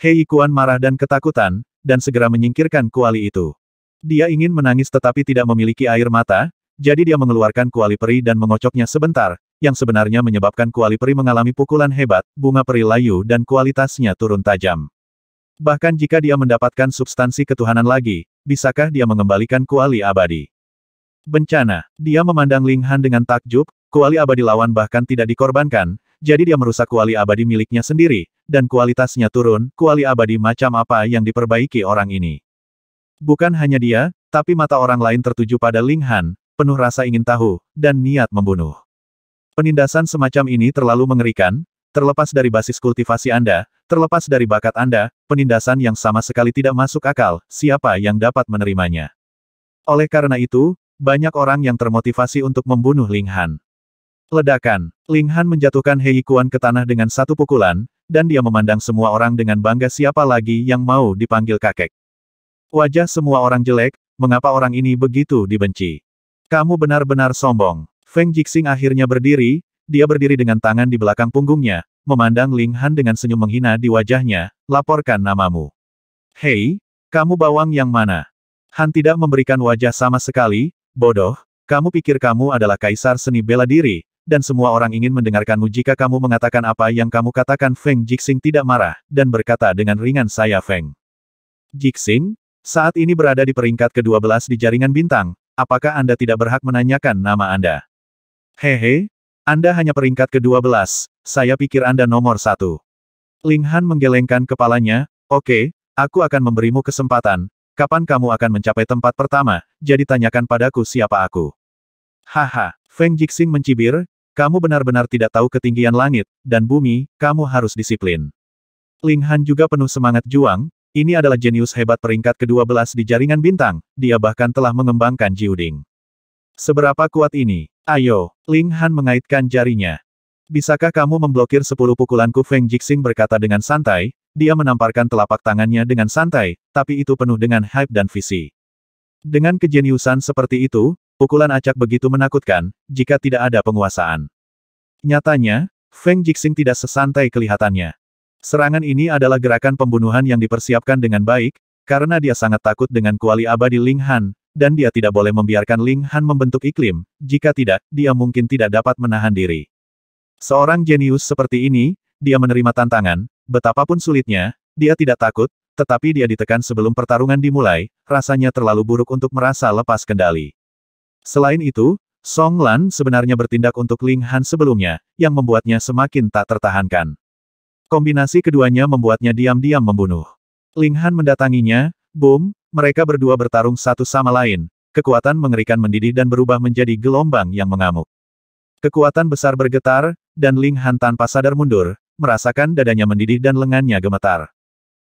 Hei Kuan marah dan ketakutan, dan segera menyingkirkan kuali itu. Dia ingin menangis tetapi tidak memiliki air mata, jadi dia mengeluarkan kuali peri dan mengocoknya sebentar, yang sebenarnya menyebabkan kuali peri mengalami pukulan hebat, bunga peri layu dan kualitasnya turun tajam. Bahkan jika dia mendapatkan substansi ketuhanan lagi, bisakah dia mengembalikan kuali abadi? Bencana. Dia memandang Ling Han dengan takjub, kuali abadi lawan bahkan tidak dikorbankan, jadi dia merusak kuali abadi miliknya sendiri, dan kualitasnya turun, kuali abadi macam apa yang diperbaiki orang ini. Bukan hanya dia, tapi mata orang lain tertuju pada Ling Han, penuh rasa ingin tahu, dan niat membunuh. Penindasan semacam ini terlalu mengerikan, terlepas dari basis kultivasi Anda, terlepas dari bakat Anda, penindasan yang sama sekali tidak masuk akal, siapa yang dapat menerimanya. Oleh karena itu, banyak orang yang termotivasi untuk membunuh Ling Han. Ledakan, Ling Han menjatuhkan Hei Kuan ke tanah dengan satu pukulan, dan dia memandang semua orang dengan bangga siapa lagi yang mau dipanggil kakek. Wajah semua orang jelek, mengapa orang ini begitu dibenci. Kamu benar-benar sombong. Feng Jixing akhirnya berdiri, dia berdiri dengan tangan di belakang punggungnya, memandang Ling Han dengan senyum menghina di wajahnya, laporkan namamu. Hei, kamu bawang yang mana? Han tidak memberikan wajah sama sekali, bodoh, kamu pikir kamu adalah kaisar seni bela diri, dan semua orang ingin mendengarkanmu jika kamu mengatakan apa yang kamu katakan Feng Jixing tidak marah, dan berkata dengan ringan saya Feng. Jixing, saat ini berada di peringkat ke-12 di jaringan bintang, apakah Anda tidak berhak menanyakan nama Anda? Hehe, Anda hanya peringkat ke-12, saya pikir Anda nomor satu. Ling Han menggelengkan kepalanya, oke, okay, aku akan memberimu kesempatan, kapan kamu akan mencapai tempat pertama, jadi tanyakan padaku siapa aku. Haha, Feng Jixing mencibir, kamu benar-benar tidak tahu ketinggian langit, dan bumi, kamu harus disiplin. Ling Han juga penuh semangat juang, ini adalah jenius hebat peringkat ke-12 di jaringan bintang, dia bahkan telah mengembangkan Jiuding. Seberapa kuat ini? Ayo, Ling Han mengaitkan jarinya. Bisakah kamu memblokir sepuluh pukulanku Feng Jixing berkata dengan santai, dia menamparkan telapak tangannya dengan santai, tapi itu penuh dengan hype dan visi. Dengan kejeniusan seperti itu, Pukulan acak begitu menakutkan, jika tidak ada penguasaan. Nyatanya, Feng Jixing tidak sesantai kelihatannya. Serangan ini adalah gerakan pembunuhan yang dipersiapkan dengan baik, karena dia sangat takut dengan kuali abadi Ling Han, dan dia tidak boleh membiarkan Ling Han membentuk iklim, jika tidak, dia mungkin tidak dapat menahan diri. Seorang jenius seperti ini, dia menerima tantangan, betapapun sulitnya, dia tidak takut, tetapi dia ditekan sebelum pertarungan dimulai, rasanya terlalu buruk untuk merasa lepas kendali. Selain itu, Song Lan sebenarnya bertindak untuk Ling Han sebelumnya, yang membuatnya semakin tak tertahankan. Kombinasi keduanya membuatnya diam-diam membunuh. Ling Han mendatanginya, boom, mereka berdua bertarung satu sama lain, kekuatan mengerikan mendidih dan berubah menjadi gelombang yang mengamuk. Kekuatan besar bergetar, dan Ling Han tanpa sadar mundur, merasakan dadanya mendidih dan lengannya gemetar.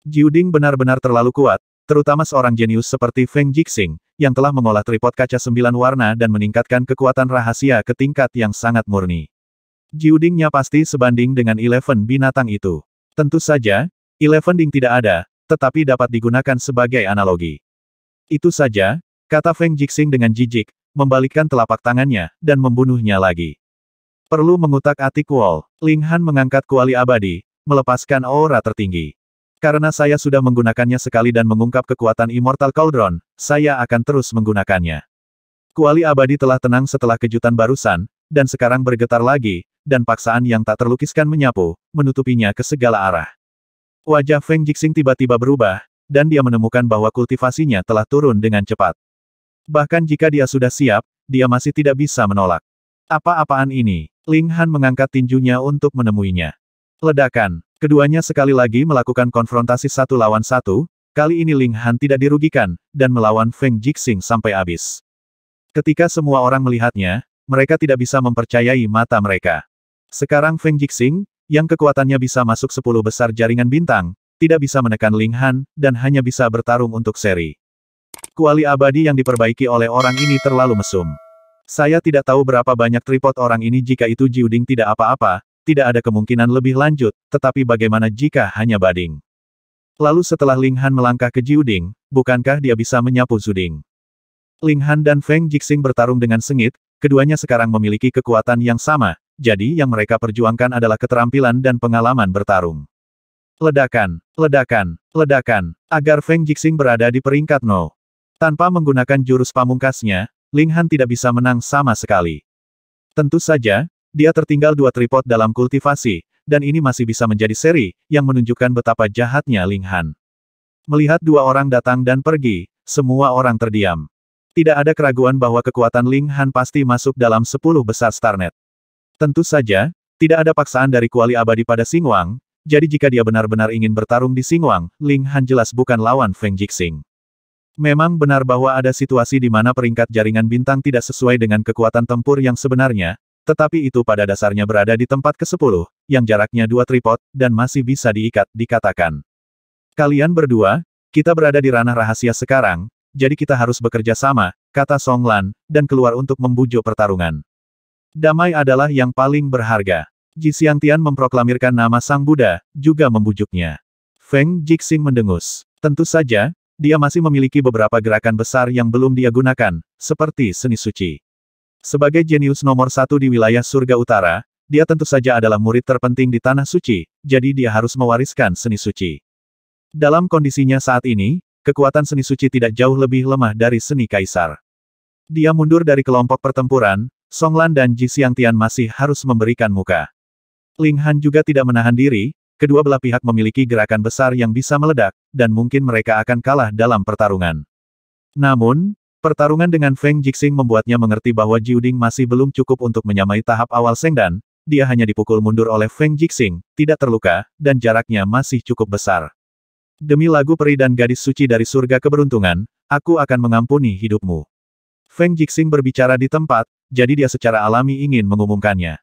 Jiuding benar-benar terlalu kuat, Terutama seorang jenius seperti Feng Jixing, yang telah mengolah tripod kaca sembilan warna dan meningkatkan kekuatan rahasia ke tingkat yang sangat murni. Jiudingnya pasti sebanding dengan Eleven binatang itu. Tentu saja, Eleven Ding tidak ada, tetapi dapat digunakan sebagai analogi. Itu saja, kata Feng Jixing dengan jijik, membalikkan telapak tangannya, dan membunuhnya lagi. Perlu mengutak-atik Wall, Ling Han mengangkat kuali abadi, melepaskan aura tertinggi. Karena saya sudah menggunakannya sekali dan mengungkap kekuatan Immortal Cauldron, saya akan terus menggunakannya. Kuali abadi telah tenang setelah kejutan barusan, dan sekarang bergetar lagi, dan paksaan yang tak terlukiskan menyapu, menutupinya ke segala arah. Wajah Feng Jixing tiba-tiba berubah, dan dia menemukan bahwa kultivasinya telah turun dengan cepat. Bahkan jika dia sudah siap, dia masih tidak bisa menolak. Apa-apaan ini? Ling Han mengangkat tinjunya untuk menemuinya. Ledakan. Keduanya sekali lagi melakukan konfrontasi satu lawan satu, kali ini Ling Han tidak dirugikan, dan melawan Feng Jixing sampai habis. Ketika semua orang melihatnya, mereka tidak bisa mempercayai mata mereka. Sekarang Feng Jixing, yang kekuatannya bisa masuk 10 besar jaringan bintang, tidak bisa menekan Ling Han, dan hanya bisa bertarung untuk seri. Kuali abadi yang diperbaiki oleh orang ini terlalu mesum. Saya tidak tahu berapa banyak tripod orang ini jika itu Jiuding tidak apa-apa, tidak ada kemungkinan lebih lanjut, tetapi bagaimana jika hanya bading? Lalu setelah Ling Han melangkah ke Jiuding, bukankah dia bisa menyapu Zuding? Ling Han dan Feng Jixing bertarung dengan sengit, keduanya sekarang memiliki kekuatan yang sama, jadi yang mereka perjuangkan adalah keterampilan dan pengalaman bertarung. Ledakan, ledakan, ledakan, agar Feng Jixing berada di peringkat No. Tanpa menggunakan jurus pamungkasnya, Ling Han tidak bisa menang sama sekali. Tentu saja, dia tertinggal dua tripod dalam kultivasi, dan ini masih bisa menjadi seri, yang menunjukkan betapa jahatnya Ling Han. Melihat dua orang datang dan pergi, semua orang terdiam. Tidak ada keraguan bahwa kekuatan Ling Han pasti masuk dalam sepuluh besar Starnet. Tentu saja, tidak ada paksaan dari kuali abadi pada Sing Wang, jadi jika dia benar-benar ingin bertarung di Sing Wang, Ling Han jelas bukan lawan Feng Jixing. Memang benar bahwa ada situasi di mana peringkat jaringan bintang tidak sesuai dengan kekuatan tempur yang sebenarnya, tetapi itu pada dasarnya berada di tempat ke-10, yang jaraknya dua tripod, dan masih bisa diikat, dikatakan. Kalian berdua, kita berada di ranah rahasia sekarang, jadi kita harus bekerja sama, kata Song Lan, dan keluar untuk membujuk pertarungan. Damai adalah yang paling berharga. Ji Xiangtian memproklamirkan nama Sang Buddha, juga membujuknya. Feng Jixing mendengus. Tentu saja, dia masih memiliki beberapa gerakan besar yang belum dia gunakan, seperti seni suci. Sebagai jenius nomor satu di wilayah surga utara, dia tentu saja adalah murid terpenting di Tanah Suci, jadi dia harus mewariskan seni suci. Dalam kondisinya saat ini, kekuatan seni suci tidak jauh lebih lemah dari seni kaisar. Dia mundur dari kelompok pertempuran, Songlan dan Ji Tian masih harus memberikan muka. Ling Han juga tidak menahan diri, kedua belah pihak memiliki gerakan besar yang bisa meledak, dan mungkin mereka akan kalah dalam pertarungan. Namun, Pertarungan dengan Feng Jixing membuatnya mengerti bahwa Jiuding masih belum cukup untuk menyamai tahap awal Sengdan, dia hanya dipukul mundur oleh Feng Jixing, tidak terluka, dan jaraknya masih cukup besar. Demi lagu peri dan gadis suci dari surga keberuntungan, aku akan mengampuni hidupmu. Feng Jixing berbicara di tempat, jadi dia secara alami ingin mengumumkannya.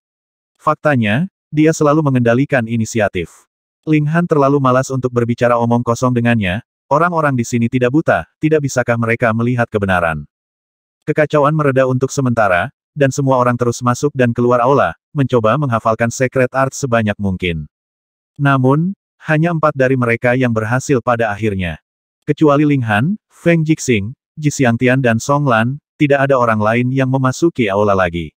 Faktanya, dia selalu mengendalikan inisiatif. Ling Han terlalu malas untuk berbicara omong kosong dengannya, Orang-orang di sini tidak buta, tidak bisakah mereka melihat kebenaran? Kekacauan mereda untuk sementara, dan semua orang terus masuk dan keluar aula, mencoba menghafalkan secret art sebanyak mungkin. Namun, hanya empat dari mereka yang berhasil pada akhirnya. Kecuali Ling Han, Feng Jixing, Ji Xiangtian dan Song Lan, tidak ada orang lain yang memasuki aula lagi.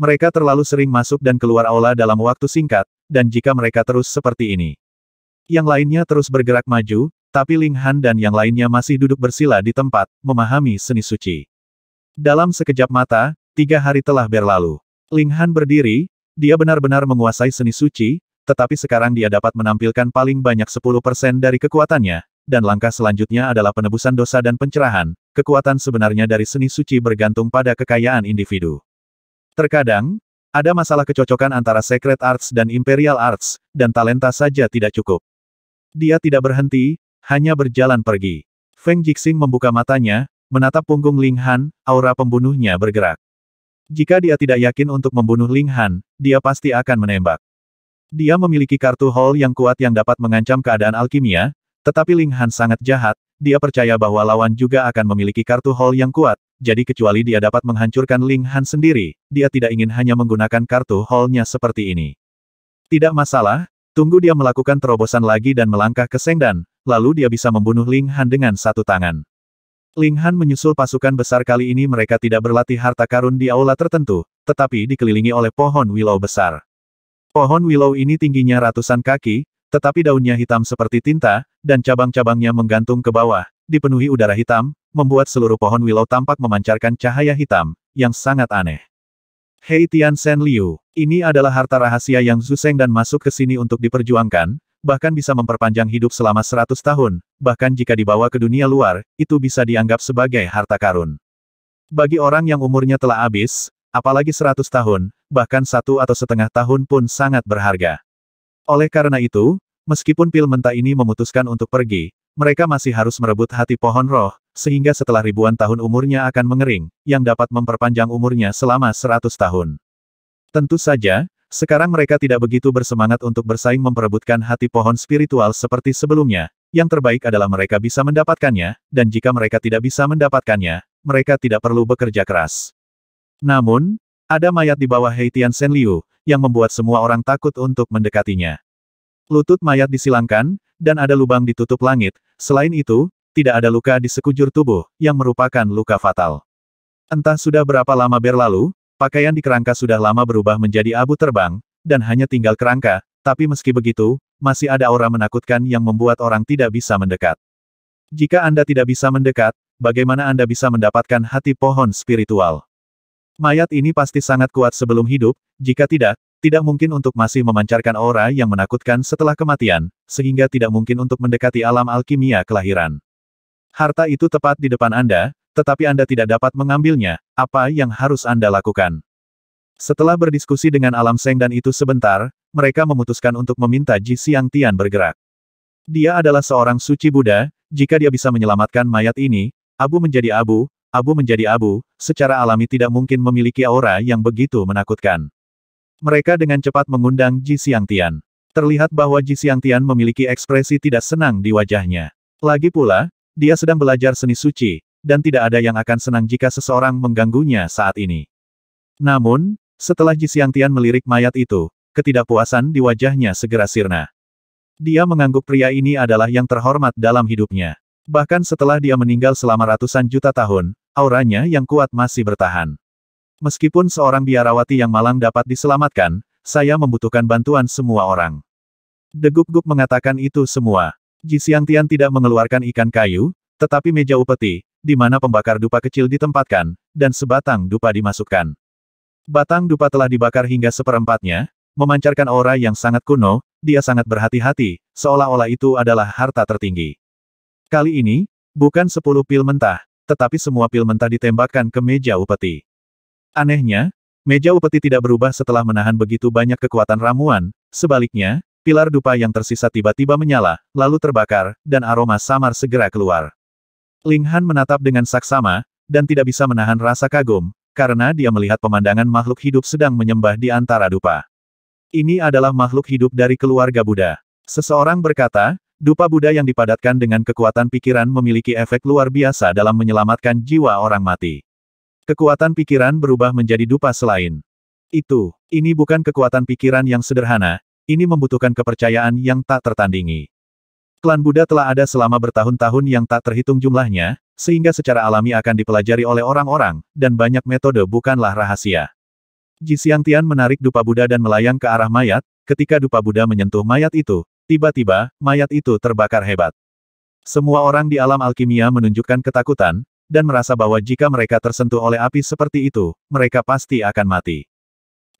Mereka terlalu sering masuk dan keluar aula dalam waktu singkat, dan jika mereka terus seperti ini. Yang lainnya terus bergerak maju, tapi Ling Han dan yang lainnya masih duduk bersila di tempat, memahami seni suci. Dalam sekejap mata, tiga hari telah berlalu. Ling Han berdiri, dia benar-benar menguasai seni suci, tetapi sekarang dia dapat menampilkan paling banyak 10% dari kekuatannya, dan langkah selanjutnya adalah penebusan dosa dan pencerahan, kekuatan sebenarnya dari seni suci bergantung pada kekayaan individu. Terkadang, ada masalah kecocokan antara Secret Arts dan Imperial Arts, dan talenta saja tidak cukup. Dia tidak berhenti, hanya berjalan pergi. Feng Jixing membuka matanya, menatap punggung Ling Han, aura pembunuhnya bergerak. Jika dia tidak yakin untuk membunuh Ling Han, dia pasti akan menembak. Dia memiliki kartu hall yang kuat yang dapat mengancam keadaan alkimia, tetapi Ling Han sangat jahat, dia percaya bahwa lawan juga akan memiliki kartu hall yang kuat, jadi kecuali dia dapat menghancurkan Ling Han sendiri, dia tidak ingin hanya menggunakan kartu hall-nya seperti ini. Tidak masalah, tunggu dia melakukan terobosan lagi dan melangkah ke Sengdan, lalu dia bisa membunuh Ling Han dengan satu tangan. Ling Han menyusul pasukan besar kali ini mereka tidak berlatih harta karun di aula tertentu, tetapi dikelilingi oleh pohon willow besar. Pohon willow ini tingginya ratusan kaki, tetapi daunnya hitam seperti tinta, dan cabang-cabangnya menggantung ke bawah, dipenuhi udara hitam, membuat seluruh pohon willow tampak memancarkan cahaya hitam, yang sangat aneh. Hei Tian Sen Liu, ini adalah harta rahasia yang Zuseng dan masuk ke sini untuk diperjuangkan, bahkan bisa memperpanjang hidup selama 100 tahun, bahkan jika dibawa ke dunia luar, itu bisa dianggap sebagai harta karun. Bagi orang yang umurnya telah habis, apalagi 100 tahun, bahkan satu atau setengah tahun pun sangat berharga. Oleh karena itu, meskipun pil mentah ini memutuskan untuk pergi, mereka masih harus merebut hati pohon roh, sehingga setelah ribuan tahun umurnya akan mengering, yang dapat memperpanjang umurnya selama 100 tahun. Tentu saja, sekarang mereka tidak begitu bersemangat untuk bersaing memperebutkan hati pohon spiritual seperti sebelumnya, yang terbaik adalah mereka bisa mendapatkannya, dan jika mereka tidak bisa mendapatkannya, mereka tidak perlu bekerja keras. Namun, ada mayat di bawah Heitian Liu yang membuat semua orang takut untuk mendekatinya. Lutut mayat disilangkan, dan ada lubang ditutup langit, selain itu, tidak ada luka di sekujur tubuh, yang merupakan luka fatal. Entah sudah berapa lama berlalu, Pakaian di kerangka sudah lama berubah menjadi abu terbang, dan hanya tinggal kerangka, tapi meski begitu, masih ada aura menakutkan yang membuat orang tidak bisa mendekat. Jika Anda tidak bisa mendekat, bagaimana Anda bisa mendapatkan hati pohon spiritual? Mayat ini pasti sangat kuat sebelum hidup, jika tidak, tidak mungkin untuk masih memancarkan aura yang menakutkan setelah kematian, sehingga tidak mungkin untuk mendekati alam alkimia kelahiran. Harta itu tepat di depan Anda, tetapi Anda tidak dapat mengambilnya, apa yang harus Anda lakukan? Setelah berdiskusi dengan Alam Seng dan itu sebentar, mereka memutuskan untuk meminta Ji Xiang Tian bergerak. Dia adalah seorang suci Buddha, jika dia bisa menyelamatkan mayat ini, abu menjadi abu, abu menjadi abu, secara alami tidak mungkin memiliki aura yang begitu menakutkan. Mereka dengan cepat mengundang Ji Xiang Tian. Terlihat bahwa Ji Xiang Tian memiliki ekspresi tidak senang di wajahnya. Lagi pula, dia sedang belajar seni suci, dan tidak ada yang akan senang jika seseorang mengganggunya saat ini. Namun, setelah Ji Tian melirik mayat itu, ketidakpuasan di wajahnya segera sirna. Dia mengangguk pria ini adalah yang terhormat dalam hidupnya. Bahkan setelah dia meninggal selama ratusan juta tahun, auranya yang kuat masih bertahan. Meskipun seorang biarawati yang malang dapat diselamatkan, saya membutuhkan bantuan semua orang. Deguk guk mengatakan itu semua. Ji Tian tidak mengeluarkan ikan kayu, tetapi meja upeti, di mana pembakar dupa kecil ditempatkan, dan sebatang dupa dimasukkan. Batang dupa telah dibakar hingga seperempatnya, memancarkan aura yang sangat kuno, dia sangat berhati-hati, seolah-olah itu adalah harta tertinggi. Kali ini, bukan sepuluh pil mentah, tetapi semua pil mentah ditembakkan ke meja upeti. Anehnya, meja upeti tidak berubah setelah menahan begitu banyak kekuatan ramuan, sebaliknya, pilar dupa yang tersisa tiba-tiba menyala, lalu terbakar, dan aroma samar segera keluar. Ling Han menatap dengan saksama, dan tidak bisa menahan rasa kagum, karena dia melihat pemandangan makhluk hidup sedang menyembah di antara dupa. Ini adalah makhluk hidup dari keluarga Buddha. Seseorang berkata, dupa Buddha yang dipadatkan dengan kekuatan pikiran memiliki efek luar biasa dalam menyelamatkan jiwa orang mati. Kekuatan pikiran berubah menjadi dupa selain. Itu, ini bukan kekuatan pikiran yang sederhana, ini membutuhkan kepercayaan yang tak tertandingi. Klan Buddha telah ada selama bertahun-tahun yang tak terhitung jumlahnya, sehingga secara alami akan dipelajari oleh orang-orang, dan banyak metode bukanlah rahasia. Ji Tian menarik dupa Buddha dan melayang ke arah mayat, ketika dupa Buddha menyentuh mayat itu, tiba-tiba, mayat itu terbakar hebat. Semua orang di alam alkimia menunjukkan ketakutan, dan merasa bahwa jika mereka tersentuh oleh api seperti itu, mereka pasti akan mati.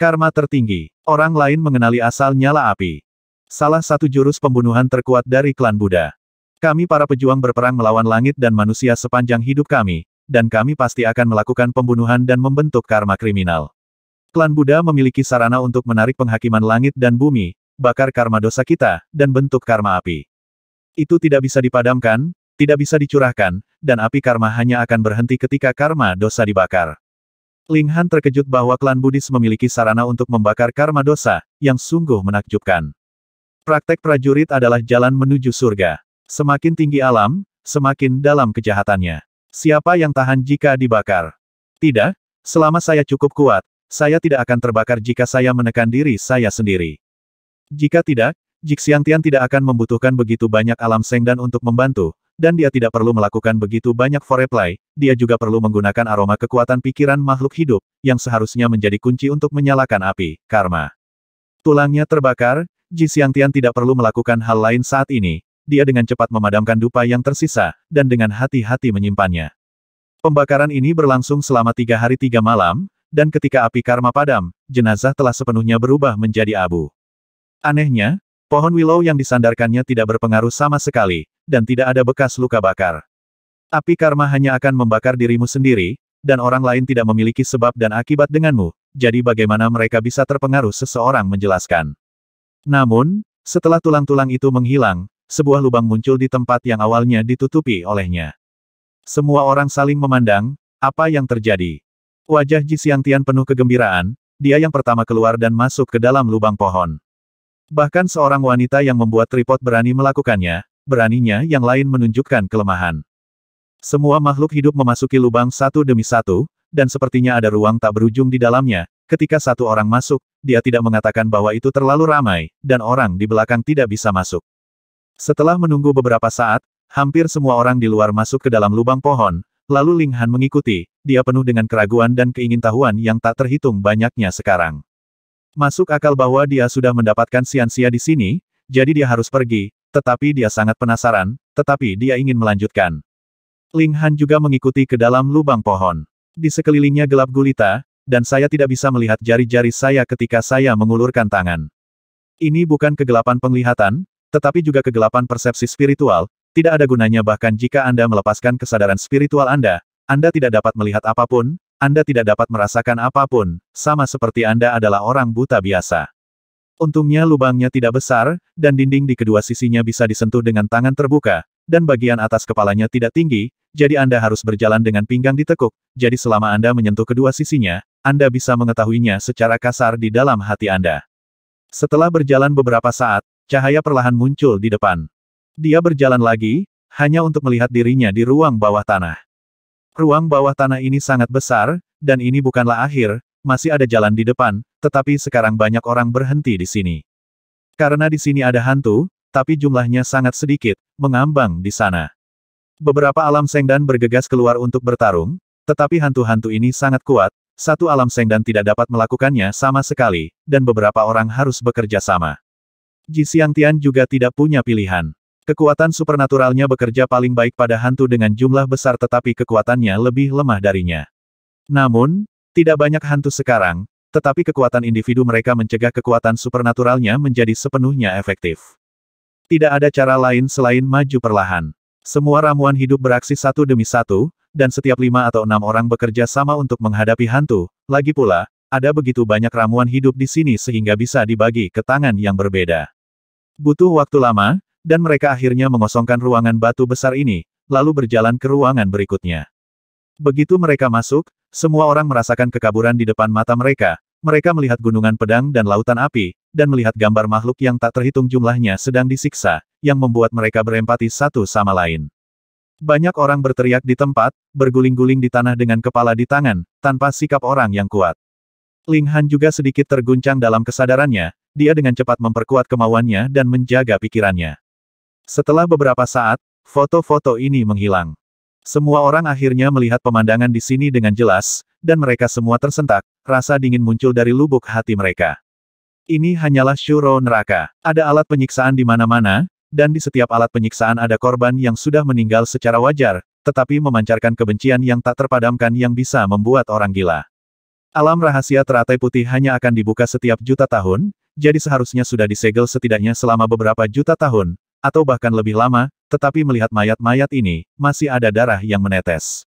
Karma tertinggi. Orang lain mengenali asal nyala api. Salah satu jurus pembunuhan terkuat dari klan Buddha. Kami para pejuang berperang melawan langit dan manusia sepanjang hidup kami, dan kami pasti akan melakukan pembunuhan dan membentuk karma kriminal. Klan Buddha memiliki sarana untuk menarik penghakiman langit dan bumi, bakar karma dosa kita, dan bentuk karma api. Itu tidak bisa dipadamkan, tidak bisa dicurahkan, dan api karma hanya akan berhenti ketika karma dosa dibakar. Ling Han terkejut bahwa klan Buddhis memiliki sarana untuk membakar karma dosa, yang sungguh menakjubkan. Praktek prajurit adalah jalan menuju surga. Semakin tinggi alam, semakin dalam kejahatannya. Siapa yang tahan jika dibakar? Tidak, selama saya cukup kuat, saya tidak akan terbakar jika saya menekan diri saya sendiri. Jika tidak, Jixiangtian tidak akan membutuhkan begitu banyak alam sengdan untuk membantu, dan dia tidak perlu melakukan begitu banyak foreplay, dia juga perlu menggunakan aroma kekuatan pikiran makhluk hidup, yang seharusnya menjadi kunci untuk menyalakan api, karma. Tulangnya terbakar, Ji Xiangtian tidak perlu melakukan hal lain saat ini, dia dengan cepat memadamkan dupa yang tersisa, dan dengan hati-hati menyimpannya. Pembakaran ini berlangsung selama tiga hari tiga malam, dan ketika api karma padam, jenazah telah sepenuhnya berubah menjadi abu. Anehnya, pohon willow yang disandarkannya tidak berpengaruh sama sekali, dan tidak ada bekas luka bakar. Api karma hanya akan membakar dirimu sendiri, dan orang lain tidak memiliki sebab dan akibat denganmu, jadi bagaimana mereka bisa terpengaruh seseorang menjelaskan. Namun, setelah tulang-tulang itu menghilang, sebuah lubang muncul di tempat yang awalnya ditutupi olehnya. Semua orang saling memandang, apa yang terjadi. Wajah Ji Xiangtian penuh kegembiraan, dia yang pertama keluar dan masuk ke dalam lubang pohon. Bahkan seorang wanita yang membuat tripod berani melakukannya, beraninya yang lain menunjukkan kelemahan. Semua makhluk hidup memasuki lubang satu demi satu, dan sepertinya ada ruang tak berujung di dalamnya, Ketika satu orang masuk, dia tidak mengatakan bahwa itu terlalu ramai, dan orang di belakang tidak bisa masuk. Setelah menunggu beberapa saat, hampir semua orang di luar masuk ke dalam lubang pohon, lalu Ling Han mengikuti, dia penuh dengan keraguan dan keingintahuan yang tak terhitung banyaknya sekarang. Masuk akal bahwa dia sudah mendapatkan siansia di sini, jadi dia harus pergi, tetapi dia sangat penasaran, tetapi dia ingin melanjutkan. Ling Han juga mengikuti ke dalam lubang pohon. Di sekelilingnya gelap gulita, dan saya tidak bisa melihat jari-jari saya ketika saya mengulurkan tangan. Ini bukan kegelapan penglihatan, tetapi juga kegelapan persepsi spiritual, tidak ada gunanya bahkan jika Anda melepaskan kesadaran spiritual Anda, Anda tidak dapat melihat apapun, Anda tidak dapat merasakan apapun, sama seperti Anda adalah orang buta biasa. Untungnya lubangnya tidak besar, dan dinding di kedua sisinya bisa disentuh dengan tangan terbuka, dan bagian atas kepalanya tidak tinggi, jadi Anda harus berjalan dengan pinggang ditekuk, jadi selama Anda menyentuh kedua sisinya, anda bisa mengetahuinya secara kasar di dalam hati Anda. Setelah berjalan beberapa saat, cahaya perlahan muncul di depan. Dia berjalan lagi, hanya untuk melihat dirinya di ruang bawah tanah. Ruang bawah tanah ini sangat besar, dan ini bukanlah akhir, masih ada jalan di depan, tetapi sekarang banyak orang berhenti di sini. Karena di sini ada hantu, tapi jumlahnya sangat sedikit, mengambang di sana. Beberapa alam sengdan bergegas keluar untuk bertarung, tetapi hantu-hantu ini sangat kuat, satu alam Sengdan tidak dapat melakukannya sama sekali, dan beberapa orang harus bekerja sama. Ji Tian juga tidak punya pilihan. Kekuatan supernaturalnya bekerja paling baik pada hantu dengan jumlah besar tetapi kekuatannya lebih lemah darinya. Namun, tidak banyak hantu sekarang, tetapi kekuatan individu mereka mencegah kekuatan supernaturalnya menjadi sepenuhnya efektif. Tidak ada cara lain selain maju perlahan. Semua ramuan hidup beraksi satu demi satu, dan setiap lima atau enam orang bekerja sama untuk menghadapi hantu, lagi pula, ada begitu banyak ramuan hidup di sini sehingga bisa dibagi ke tangan yang berbeda. Butuh waktu lama, dan mereka akhirnya mengosongkan ruangan batu besar ini, lalu berjalan ke ruangan berikutnya. Begitu mereka masuk, semua orang merasakan kekaburan di depan mata mereka, mereka melihat gunungan pedang dan lautan api, dan melihat gambar makhluk yang tak terhitung jumlahnya sedang disiksa, yang membuat mereka berempati satu sama lain. Banyak orang berteriak di tempat, berguling-guling di tanah dengan kepala di tangan, tanpa sikap orang yang kuat. Ling Han juga sedikit terguncang dalam kesadarannya, dia dengan cepat memperkuat kemauannya dan menjaga pikirannya. Setelah beberapa saat, foto-foto ini menghilang. Semua orang akhirnya melihat pemandangan di sini dengan jelas, dan mereka semua tersentak, rasa dingin muncul dari lubuk hati mereka. Ini hanyalah syuro neraka. Ada alat penyiksaan di mana-mana, dan di setiap alat penyiksaan ada korban yang sudah meninggal secara wajar, tetapi memancarkan kebencian yang tak terpadamkan yang bisa membuat orang gila. Alam rahasia teratai putih hanya akan dibuka setiap juta tahun, jadi seharusnya sudah disegel setidaknya selama beberapa juta tahun, atau bahkan lebih lama, tetapi melihat mayat-mayat ini, masih ada darah yang menetes.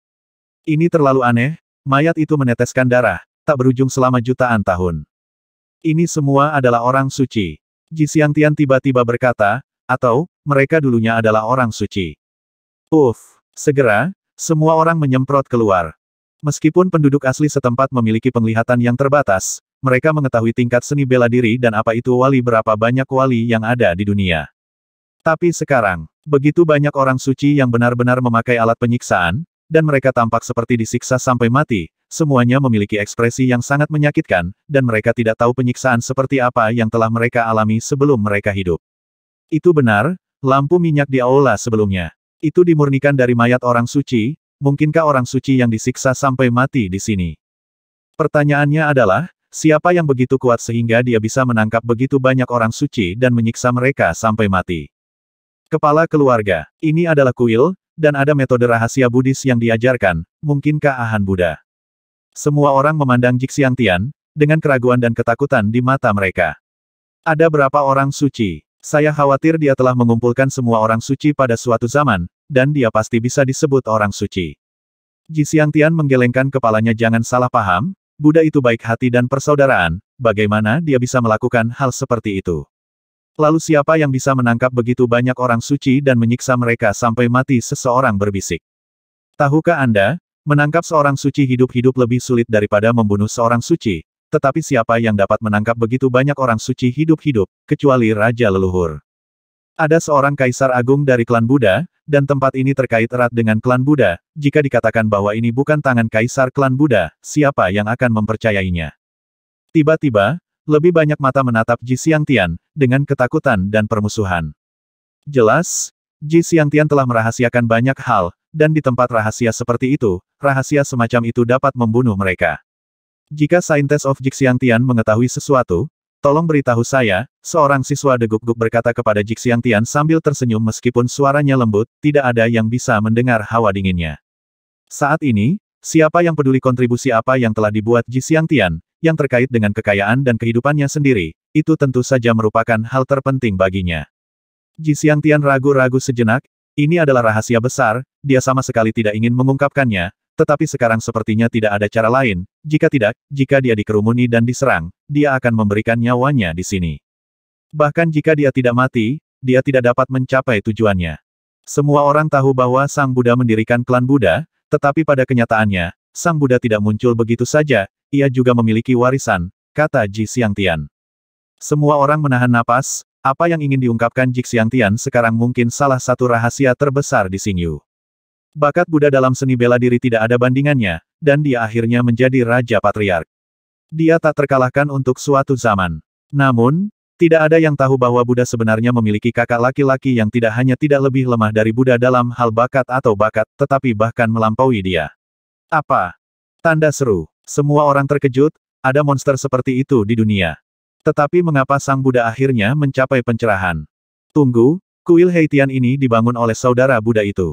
Ini terlalu aneh, mayat itu meneteskan darah, tak berujung selama jutaan tahun. Ini semua adalah orang suci. Ji Xiangtian tiba-tiba berkata, atau, mereka dulunya adalah orang suci. Uff, segera, semua orang menyemprot keluar. Meskipun penduduk asli setempat memiliki penglihatan yang terbatas, mereka mengetahui tingkat seni bela diri dan apa itu wali berapa banyak wali yang ada di dunia. Tapi sekarang, begitu banyak orang suci yang benar-benar memakai alat penyiksaan, dan mereka tampak seperti disiksa sampai mati, semuanya memiliki ekspresi yang sangat menyakitkan, dan mereka tidak tahu penyiksaan seperti apa yang telah mereka alami sebelum mereka hidup. Itu benar, lampu minyak di aula sebelumnya. Itu dimurnikan dari mayat orang suci, mungkinkah orang suci yang disiksa sampai mati di sini? Pertanyaannya adalah, siapa yang begitu kuat sehingga dia bisa menangkap begitu banyak orang suci dan menyiksa mereka sampai mati? Kepala keluarga, ini adalah kuil, dan ada metode rahasia Buddhis yang diajarkan, mungkinkah Ahan Buddha? Semua orang memandang Jixiang Tian, dengan keraguan dan ketakutan di mata mereka. Ada berapa orang suci? Saya khawatir dia telah mengumpulkan semua orang suci pada suatu zaman, dan dia pasti bisa disebut orang suci. Ji Siang Tian menggelengkan kepalanya jangan salah paham, Buddha itu baik hati dan persaudaraan, bagaimana dia bisa melakukan hal seperti itu? Lalu siapa yang bisa menangkap begitu banyak orang suci dan menyiksa mereka sampai mati seseorang berbisik? Tahukah Anda, menangkap seorang suci hidup-hidup lebih sulit daripada membunuh seorang suci, tetapi siapa yang dapat menangkap begitu banyak orang suci hidup-hidup, kecuali Raja Leluhur? Ada seorang kaisar agung dari klan Buddha, dan tempat ini terkait erat dengan klan Buddha, jika dikatakan bahwa ini bukan tangan kaisar klan Buddha, siapa yang akan mempercayainya? Tiba-tiba, lebih banyak mata menatap Ji Tian dengan ketakutan dan permusuhan. Jelas, Ji Tian telah merahasiakan banyak hal, dan di tempat rahasia seperti itu, rahasia semacam itu dapat membunuh mereka. Jika Saintes of Jixiantian mengetahui sesuatu, tolong beritahu saya, seorang siswa degup guk berkata kepada Jixiantian sambil tersenyum meskipun suaranya lembut, tidak ada yang bisa mendengar hawa dinginnya. Saat ini, siapa yang peduli kontribusi apa yang telah dibuat Jixiantian, yang terkait dengan kekayaan dan kehidupannya sendiri, itu tentu saja merupakan hal terpenting baginya. Jixiantian ragu-ragu sejenak, ini adalah rahasia besar, dia sama sekali tidak ingin mengungkapkannya, tetapi sekarang sepertinya tidak ada cara lain, jika tidak, jika dia dikerumuni dan diserang, dia akan memberikan nyawanya di sini. Bahkan jika dia tidak mati, dia tidak dapat mencapai tujuannya. Semua orang tahu bahwa Sang Buddha mendirikan klan Buddha, tetapi pada kenyataannya, Sang Buddha tidak muncul begitu saja, ia juga memiliki warisan, kata Ji Xiangtian. Semua orang menahan napas, apa yang ingin diungkapkan Ji Xiangtian sekarang mungkin salah satu rahasia terbesar di Xingyu. Bakat Buddha dalam seni bela diri tidak ada bandingannya, dan dia akhirnya menjadi Raja Patriark. Dia tak terkalahkan untuk suatu zaman. Namun, tidak ada yang tahu bahwa Buddha sebenarnya memiliki kakak laki-laki yang tidak hanya tidak lebih lemah dari Buddha dalam hal bakat atau bakat, tetapi bahkan melampaui dia. Apa? Tanda seru. Semua orang terkejut, ada monster seperti itu di dunia. Tetapi mengapa Sang Buddha akhirnya mencapai pencerahan? Tunggu, kuil Heitian ini dibangun oleh saudara Buddha itu.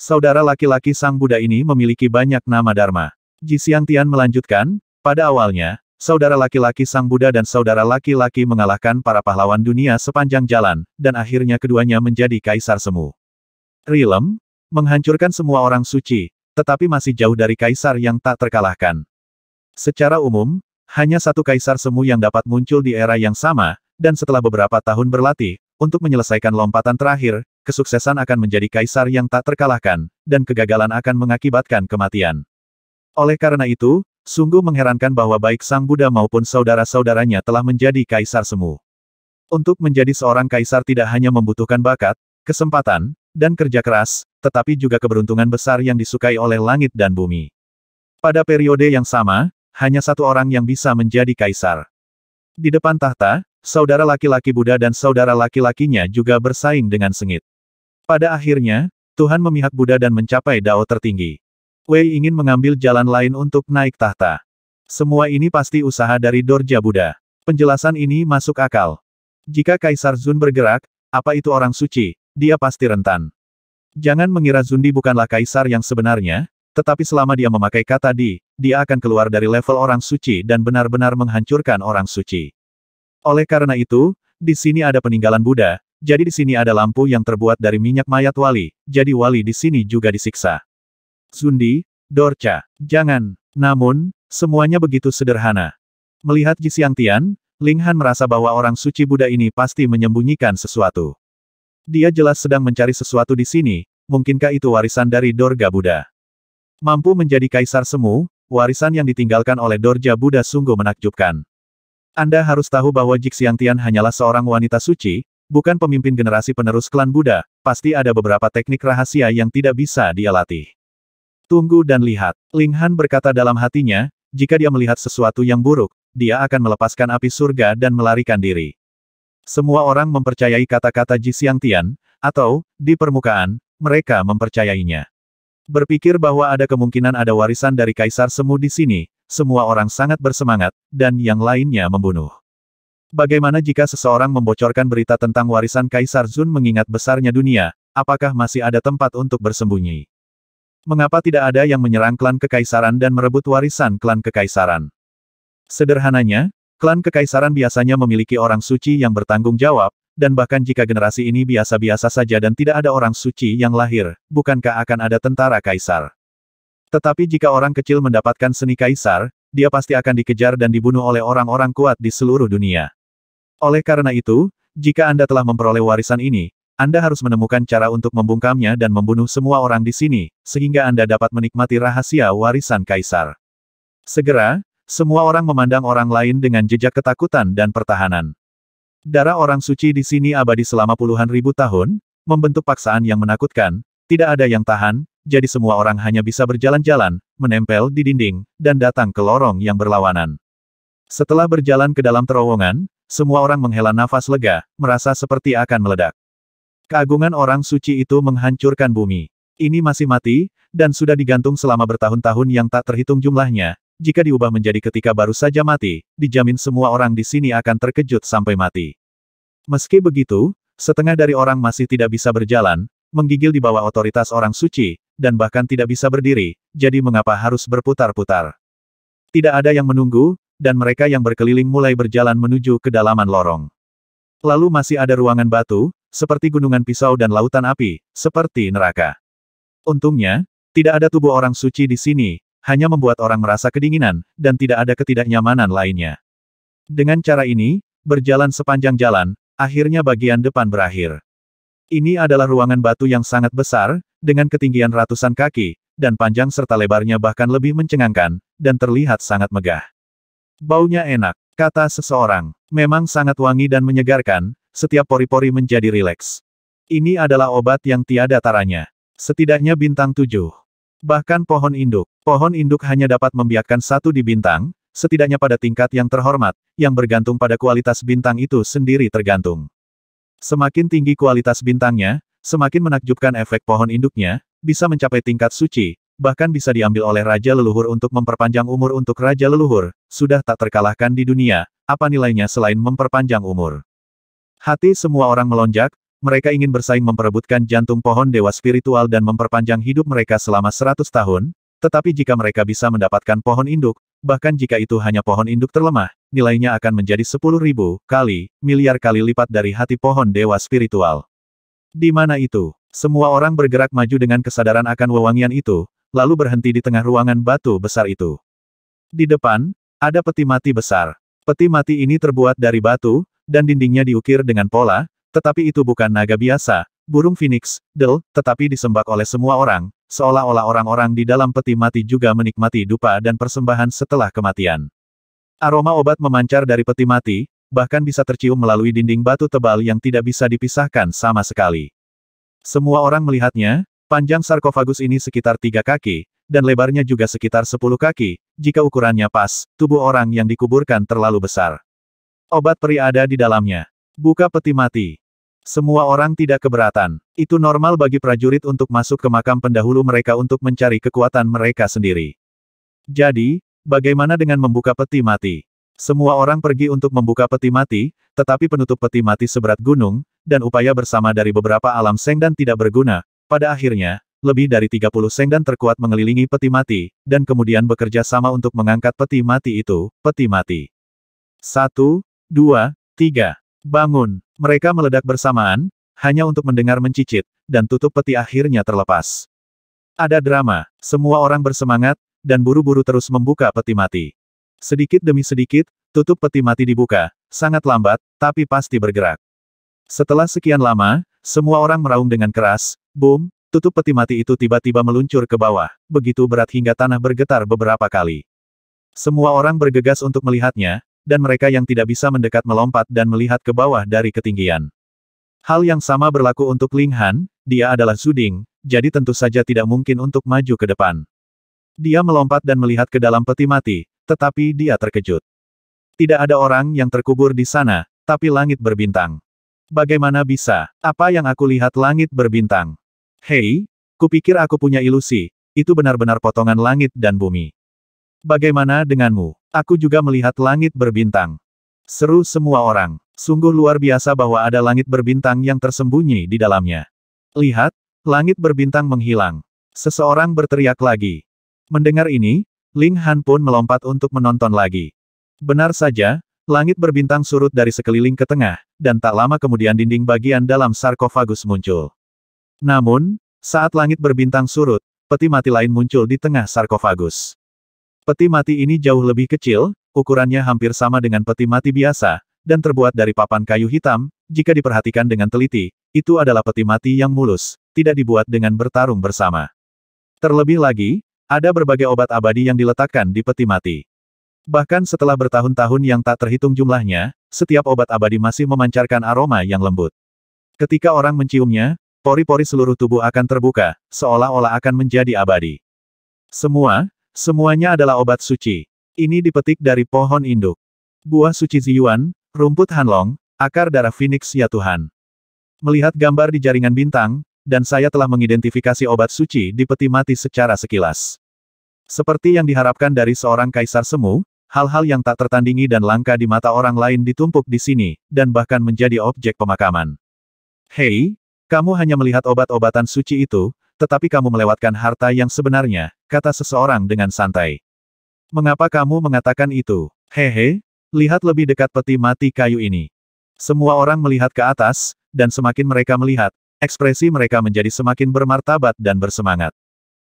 Saudara laki-laki sang Buddha ini memiliki banyak nama Dharma. Xiang Tian melanjutkan, pada awalnya, saudara laki-laki sang Buddha dan saudara laki-laki mengalahkan para pahlawan dunia sepanjang jalan, dan akhirnya keduanya menjadi kaisar semu. Rilem, menghancurkan semua orang suci, tetapi masih jauh dari kaisar yang tak terkalahkan. Secara umum, hanya satu kaisar semu yang dapat muncul di era yang sama, dan setelah beberapa tahun berlatih, untuk menyelesaikan lompatan terakhir, kesuksesan akan menjadi kaisar yang tak terkalahkan, dan kegagalan akan mengakibatkan kematian. Oleh karena itu, sungguh mengherankan bahwa baik Sang Buddha maupun saudara-saudaranya telah menjadi kaisar semu. Untuk menjadi seorang kaisar tidak hanya membutuhkan bakat, kesempatan, dan kerja keras, tetapi juga keberuntungan besar yang disukai oleh langit dan bumi. Pada periode yang sama, hanya satu orang yang bisa menjadi kaisar. Di depan tahta, saudara laki-laki Buddha dan saudara laki-lakinya juga bersaing dengan sengit. Pada akhirnya, Tuhan memihak Buddha dan mencapai Dao tertinggi. Wei ingin mengambil jalan lain untuk naik tahta. Semua ini pasti usaha dari Dorja Buddha. Penjelasan ini masuk akal. Jika Kaisar Zun bergerak, apa itu orang suci, dia pasti rentan. Jangan mengira Zundi bukanlah Kaisar yang sebenarnya, tetapi selama dia memakai kata di, dia akan keluar dari level orang suci dan benar-benar menghancurkan orang suci. Oleh karena itu, di sini ada peninggalan Buddha, jadi di sini ada lampu yang terbuat dari minyak mayat wali, jadi wali di sini juga disiksa. Sundi, Dorca, jangan. Namun, semuanya begitu sederhana. Melihat Tian, Ling Han merasa bahwa orang suci Buddha ini pasti menyembunyikan sesuatu. Dia jelas sedang mencari sesuatu di sini, mungkinkah itu warisan dari Dorga Buddha? Mampu menjadi kaisar semu, warisan yang ditinggalkan oleh Dorja Buddha sungguh menakjubkan. Anda harus tahu bahwa Jixiang Tian hanyalah seorang wanita suci, bukan pemimpin generasi penerus klan Buddha, pasti ada beberapa teknik rahasia yang tidak bisa dia latih. Tunggu dan lihat. Ling Han berkata dalam hatinya, jika dia melihat sesuatu yang buruk, dia akan melepaskan api surga dan melarikan diri. Semua orang mempercayai kata-kata Ji Tian, atau, di permukaan, mereka mempercayainya. Berpikir bahwa ada kemungkinan ada warisan dari Kaisar Semu di sini, semua orang sangat bersemangat, dan yang lainnya membunuh. Bagaimana jika seseorang membocorkan berita tentang warisan Kaisar Zun mengingat besarnya dunia, apakah masih ada tempat untuk bersembunyi? Mengapa tidak ada yang menyerang klan kekaisaran dan merebut warisan klan kekaisaran? Sederhananya, klan kekaisaran biasanya memiliki orang suci yang bertanggung jawab, dan bahkan jika generasi ini biasa-biasa saja dan tidak ada orang suci yang lahir, bukankah akan ada tentara kaisar? Tetapi jika orang kecil mendapatkan seni kaisar, dia pasti akan dikejar dan dibunuh oleh orang-orang kuat di seluruh dunia. Oleh karena itu, jika Anda telah memperoleh warisan ini, Anda harus menemukan cara untuk membungkamnya dan membunuh semua orang di sini, sehingga Anda dapat menikmati rahasia warisan kaisar. Segera, semua orang memandang orang lain dengan jejak ketakutan dan pertahanan. Darah orang suci di sini abadi selama puluhan ribu tahun, membentuk paksaan yang menakutkan, tidak ada yang tahan, jadi semua orang hanya bisa berjalan-jalan, menempel di dinding, dan datang ke lorong yang berlawanan. Setelah berjalan ke dalam terowongan, semua orang menghela nafas lega, merasa seperti akan meledak. Keagungan orang suci itu menghancurkan bumi. Ini masih mati, dan sudah digantung selama bertahun-tahun yang tak terhitung jumlahnya. Jika diubah menjadi ketika baru saja mati, dijamin semua orang di sini akan terkejut sampai mati. Meski begitu, setengah dari orang masih tidak bisa berjalan, menggigil di bawah otoritas orang suci, dan bahkan tidak bisa berdiri, jadi mengapa harus berputar-putar? Tidak ada yang menunggu, dan mereka yang berkeliling mulai berjalan menuju kedalaman lorong. Lalu masih ada ruangan batu, seperti gunungan pisau dan lautan api, seperti neraka. Untungnya, tidak ada tubuh orang suci di sini, hanya membuat orang merasa kedinginan, dan tidak ada ketidaknyamanan lainnya. Dengan cara ini, berjalan sepanjang jalan, akhirnya bagian depan berakhir. Ini adalah ruangan batu yang sangat besar, dengan ketinggian ratusan kaki, dan panjang serta lebarnya bahkan lebih mencengangkan, dan terlihat sangat megah. Baunya enak, kata seseorang. Memang sangat wangi dan menyegarkan, setiap pori-pori menjadi rileks. Ini adalah obat yang tiada taranya. Setidaknya bintang tujuh. Bahkan pohon induk. Pohon induk hanya dapat membiakkan satu di bintang, setidaknya pada tingkat yang terhormat, yang bergantung pada kualitas bintang itu sendiri tergantung. Semakin tinggi kualitas bintangnya, semakin menakjubkan efek pohon induknya, bisa mencapai tingkat suci, bahkan bisa diambil oleh raja leluhur untuk memperpanjang umur untuk raja leluhur, sudah tak terkalahkan di dunia, apa nilainya selain memperpanjang umur? Hati semua orang melonjak, mereka ingin bersaing memperebutkan jantung pohon dewa spiritual dan memperpanjang hidup mereka selama 100 tahun, tetapi jika mereka bisa mendapatkan pohon induk, bahkan jika itu hanya pohon induk terlemah, nilainya akan menjadi ribu kali, miliar kali lipat dari hati pohon dewa spiritual. Di mana itu? Semua orang bergerak maju dengan kesadaran akan wewangian itu, lalu berhenti di tengah ruangan batu besar itu. Di depan, ada peti mati besar. Peti mati ini terbuat dari batu, dan dindingnya diukir dengan pola, tetapi itu bukan naga biasa, burung phoenix, del, tetapi disembak oleh semua orang, seolah-olah orang-orang di dalam peti mati juga menikmati dupa dan persembahan setelah kematian. Aroma obat memancar dari peti mati, bahkan bisa tercium melalui dinding batu tebal yang tidak bisa dipisahkan sama sekali. Semua orang melihatnya, Panjang sarkofagus ini sekitar tiga kaki, dan lebarnya juga sekitar sepuluh kaki, jika ukurannya pas, tubuh orang yang dikuburkan terlalu besar. Obat peri ada di dalamnya. Buka peti mati. Semua orang tidak keberatan. Itu normal bagi prajurit untuk masuk ke makam pendahulu mereka untuk mencari kekuatan mereka sendiri. Jadi, bagaimana dengan membuka peti mati? Semua orang pergi untuk membuka peti mati, tetapi penutup peti mati seberat gunung, dan upaya bersama dari beberapa alam seng dan tidak berguna, pada akhirnya, lebih dari 30 sengdan terkuat mengelilingi peti mati, dan kemudian bekerja sama untuk mengangkat peti mati itu, peti mati. Satu, dua, tiga. Bangun. Mereka meledak bersamaan, hanya untuk mendengar mencicit, dan tutup peti akhirnya terlepas. Ada drama, semua orang bersemangat, dan buru-buru terus membuka peti mati. Sedikit demi sedikit, tutup peti mati dibuka, sangat lambat, tapi pasti bergerak. Setelah sekian lama, semua orang meraung dengan keras, Boom, tutup peti mati itu tiba-tiba meluncur ke bawah, begitu berat hingga tanah bergetar beberapa kali. Semua orang bergegas untuk melihatnya, dan mereka yang tidak bisa mendekat melompat dan melihat ke bawah dari ketinggian. Hal yang sama berlaku untuk Ling Han, dia adalah Suding, jadi tentu saja tidak mungkin untuk maju ke depan. Dia melompat dan melihat ke dalam peti mati, tetapi dia terkejut. Tidak ada orang yang terkubur di sana, tapi langit berbintang. Bagaimana bisa? Apa yang aku lihat langit berbintang? Hei, kupikir aku punya ilusi, itu benar-benar potongan langit dan bumi. Bagaimana denganmu? Aku juga melihat langit berbintang. Seru semua orang. Sungguh luar biasa bahwa ada langit berbintang yang tersembunyi di dalamnya. Lihat, langit berbintang menghilang. Seseorang berteriak lagi. Mendengar ini, Ling Han pun melompat untuk menonton lagi. Benar saja, langit berbintang surut dari sekeliling ke tengah, dan tak lama kemudian dinding bagian dalam sarkofagus muncul. Namun, saat langit berbintang surut, peti mati lain muncul di tengah sarkofagus. Peti mati ini jauh lebih kecil, ukurannya hampir sama dengan peti mati biasa, dan terbuat dari papan kayu hitam, jika diperhatikan dengan teliti, itu adalah peti mati yang mulus, tidak dibuat dengan bertarung bersama. Terlebih lagi, ada berbagai obat abadi yang diletakkan di peti mati. Bahkan setelah bertahun-tahun yang tak terhitung jumlahnya, setiap obat abadi masih memancarkan aroma yang lembut. Ketika orang menciumnya, Pori-pori seluruh tubuh akan terbuka, seolah-olah akan menjadi abadi. Semua, semuanya adalah obat suci. Ini dipetik dari pohon induk. Buah suci Ziyuan, rumput Hanlong, akar darah Phoenix ya Tuhan. Melihat gambar di jaringan bintang, dan saya telah mengidentifikasi obat suci di peti mati secara sekilas. Seperti yang diharapkan dari seorang kaisar semu, hal-hal yang tak tertandingi dan langka di mata orang lain ditumpuk di sini, dan bahkan menjadi objek pemakaman. Hei, kamu hanya melihat obat-obatan suci itu, tetapi kamu melewatkan harta yang sebenarnya, kata seseorang dengan santai. Mengapa kamu mengatakan itu? Hehe, lihat lebih dekat peti mati kayu ini. Semua orang melihat ke atas, dan semakin mereka melihat, ekspresi mereka menjadi semakin bermartabat dan bersemangat.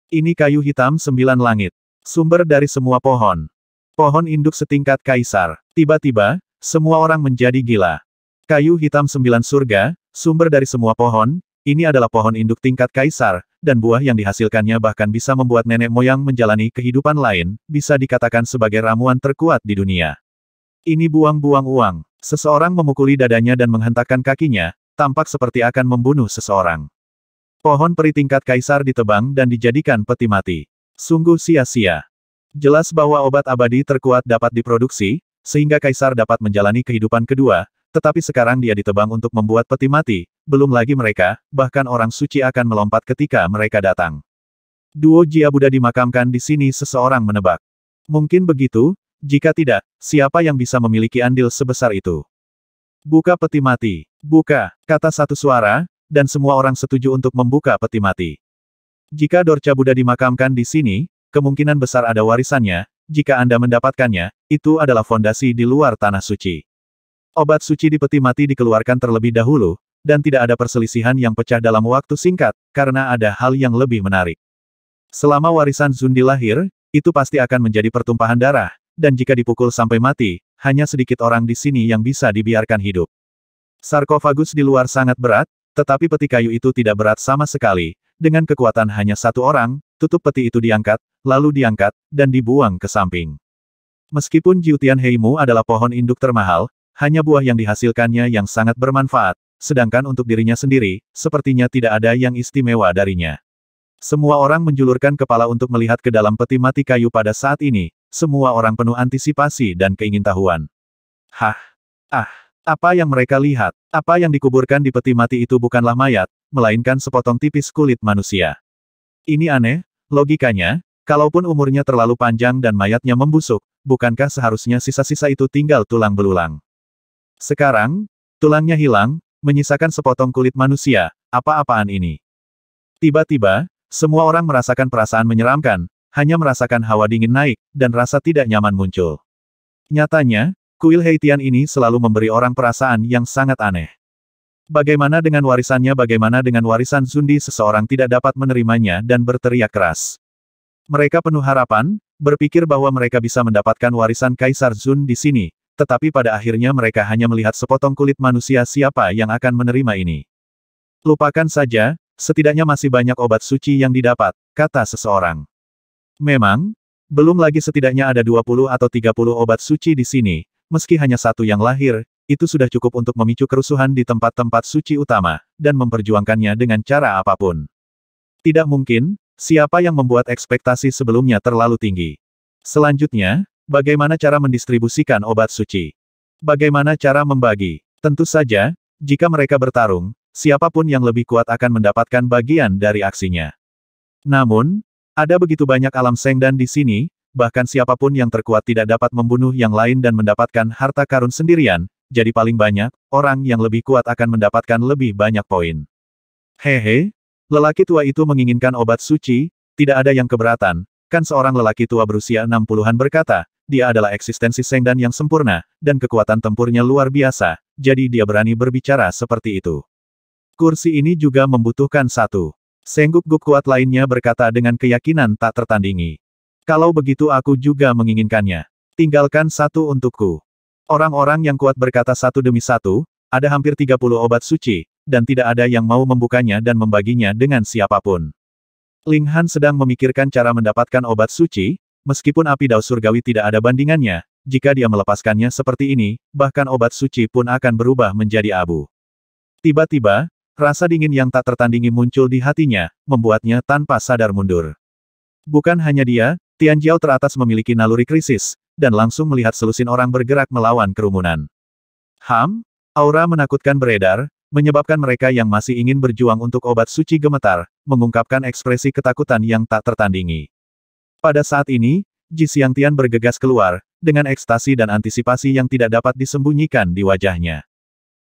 Ini kayu hitam sembilan langit. Sumber dari semua pohon. Pohon induk setingkat kaisar. Tiba-tiba, semua orang menjadi gila. Kayu hitam sembilan surga, sumber dari semua pohon, ini adalah pohon induk tingkat kaisar, dan buah yang dihasilkannya bahkan bisa membuat nenek moyang menjalani kehidupan lain, bisa dikatakan sebagai ramuan terkuat di dunia. Ini buang-buang uang. Seseorang memukuli dadanya dan menghentakkan kakinya, tampak seperti akan membunuh seseorang. Pohon peri tingkat kaisar ditebang dan dijadikan peti mati. Sungguh sia-sia. Jelas bahwa obat abadi terkuat dapat diproduksi, sehingga kaisar dapat menjalani kehidupan kedua, tetapi sekarang dia ditebang untuk membuat peti mati, belum lagi mereka, bahkan orang suci akan melompat ketika mereka datang. Duo Jia Buddha dimakamkan di sini seseorang menebak. Mungkin begitu, jika tidak, siapa yang bisa memiliki andil sebesar itu? Buka peti mati. Buka, kata satu suara, dan semua orang setuju untuk membuka peti mati. Jika Dorca Buddha dimakamkan di sini, kemungkinan besar ada warisannya, jika Anda mendapatkannya, itu adalah fondasi di luar tanah suci. Obat suci di peti mati dikeluarkan terlebih dahulu, dan tidak ada perselisihan yang pecah dalam waktu singkat, karena ada hal yang lebih menarik. Selama warisan Zundi lahir, itu pasti akan menjadi pertumpahan darah, dan jika dipukul sampai mati, hanya sedikit orang di sini yang bisa dibiarkan hidup. Sarkofagus di luar sangat berat, tetapi peti kayu itu tidak berat sama sekali, dengan kekuatan hanya satu orang, tutup peti itu diangkat, lalu diangkat, dan dibuang ke samping. Meskipun Jiutian Heimu adalah pohon induk termahal, hanya buah yang dihasilkannya yang sangat bermanfaat, sedangkan untuk dirinya sendiri, sepertinya tidak ada yang istimewa darinya. Semua orang menjulurkan kepala untuk melihat ke dalam peti mati kayu pada saat ini, semua orang penuh antisipasi dan keingintahuan. Hah! Ah! Apa yang mereka lihat, apa yang dikuburkan di peti mati itu bukanlah mayat, melainkan sepotong tipis kulit manusia. Ini aneh, logikanya, kalaupun umurnya terlalu panjang dan mayatnya membusuk, bukankah seharusnya sisa-sisa itu tinggal tulang belulang? Sekarang, tulangnya hilang, menyisakan sepotong kulit manusia, apa-apaan ini. Tiba-tiba, semua orang merasakan perasaan menyeramkan, hanya merasakan hawa dingin naik, dan rasa tidak nyaman muncul. Nyatanya, kuil Heitian ini selalu memberi orang perasaan yang sangat aneh. Bagaimana dengan warisannya bagaimana dengan warisan Zundi seseorang tidak dapat menerimanya dan berteriak keras. Mereka penuh harapan, berpikir bahwa mereka bisa mendapatkan warisan Kaisar Zun di sini, tetapi pada akhirnya mereka hanya melihat sepotong kulit manusia siapa yang akan menerima ini. Lupakan saja, setidaknya masih banyak obat suci yang didapat, kata seseorang. Memang, belum lagi setidaknya ada 20 atau 30 obat suci di sini, meski hanya satu yang lahir, itu sudah cukup untuk memicu kerusuhan di tempat-tempat suci utama, dan memperjuangkannya dengan cara apapun. Tidak mungkin, siapa yang membuat ekspektasi sebelumnya terlalu tinggi. Selanjutnya, Bagaimana cara mendistribusikan obat suci? Bagaimana cara membagi? Tentu saja, jika mereka bertarung, siapapun yang lebih kuat akan mendapatkan bagian dari aksinya. Namun, ada begitu banyak alam sengdan di sini, bahkan siapapun yang terkuat tidak dapat membunuh yang lain dan mendapatkan harta karun sendirian, jadi paling banyak, orang yang lebih kuat akan mendapatkan lebih banyak poin. Hehe, lelaki tua itu menginginkan obat suci, tidak ada yang keberatan, kan seorang lelaki tua berusia 60-an berkata, dia adalah eksistensi Sengdan yang sempurna, dan kekuatan tempurnya luar biasa, jadi dia berani berbicara seperti itu. Kursi ini juga membutuhkan satu. Sengguk-guk kuat lainnya berkata dengan keyakinan tak tertandingi. Kalau begitu aku juga menginginkannya. Tinggalkan satu untukku. Orang-orang yang kuat berkata satu demi satu, ada hampir 30 obat suci, dan tidak ada yang mau membukanya dan membaginya dengan siapapun. Ling Han sedang memikirkan cara mendapatkan obat suci, Meskipun api daus surgawi tidak ada bandingannya, jika dia melepaskannya seperti ini, bahkan obat suci pun akan berubah menjadi abu. Tiba-tiba, rasa dingin yang tak tertandingi muncul di hatinya, membuatnya tanpa sadar mundur. Bukan hanya dia, Tian Jiao teratas memiliki naluri krisis, dan langsung melihat selusin orang bergerak melawan kerumunan. Ham, aura menakutkan beredar, menyebabkan mereka yang masih ingin berjuang untuk obat suci gemetar, mengungkapkan ekspresi ketakutan yang tak tertandingi. Pada saat ini, Ji Tian bergegas keluar, dengan ekstasi dan antisipasi yang tidak dapat disembunyikan di wajahnya.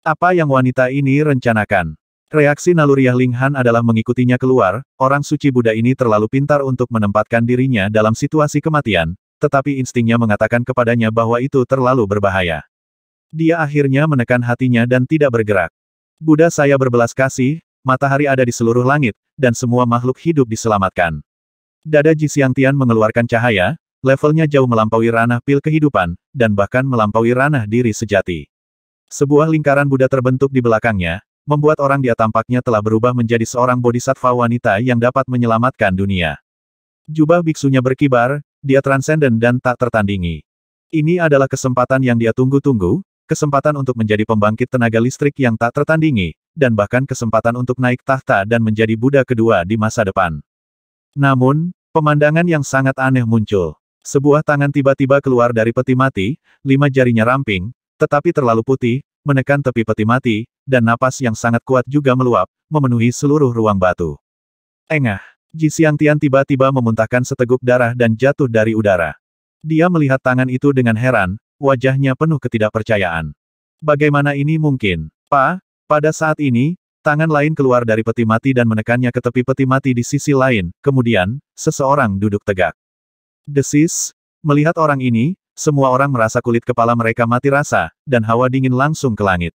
Apa yang wanita ini rencanakan? Reaksi naluriah Ling Han adalah mengikutinya keluar, orang suci Buddha ini terlalu pintar untuk menempatkan dirinya dalam situasi kematian, tetapi instingnya mengatakan kepadanya bahwa itu terlalu berbahaya. Dia akhirnya menekan hatinya dan tidak bergerak. Buddha saya berbelas kasih, matahari ada di seluruh langit, dan semua makhluk hidup diselamatkan. Dada Ji Tian mengeluarkan cahaya, levelnya jauh melampaui ranah pil kehidupan, dan bahkan melampaui ranah diri sejati. Sebuah lingkaran Buddha terbentuk di belakangnya, membuat orang dia tampaknya telah berubah menjadi seorang bodhisattva wanita yang dapat menyelamatkan dunia. Jubah biksunya berkibar, dia transenden dan tak tertandingi. Ini adalah kesempatan yang dia tunggu-tunggu, kesempatan untuk menjadi pembangkit tenaga listrik yang tak tertandingi, dan bahkan kesempatan untuk naik tahta dan menjadi Buddha kedua di masa depan. Namun, pemandangan yang sangat aneh muncul. Sebuah tangan tiba-tiba keluar dari peti mati, lima jarinya ramping, tetapi terlalu putih, menekan tepi peti mati, dan napas yang sangat kuat juga meluap, memenuhi seluruh ruang batu. Engah, Ji Xiangtian tiba-tiba memuntahkan seteguk darah dan jatuh dari udara. Dia melihat tangan itu dengan heran, wajahnya penuh ketidakpercayaan. Bagaimana ini mungkin? Pa, pada saat ini, Tangan lain keluar dari peti mati dan menekannya ke tepi peti mati di sisi lain, kemudian, seseorang duduk tegak. Desis, melihat orang ini, semua orang merasa kulit kepala mereka mati rasa, dan hawa dingin langsung ke langit.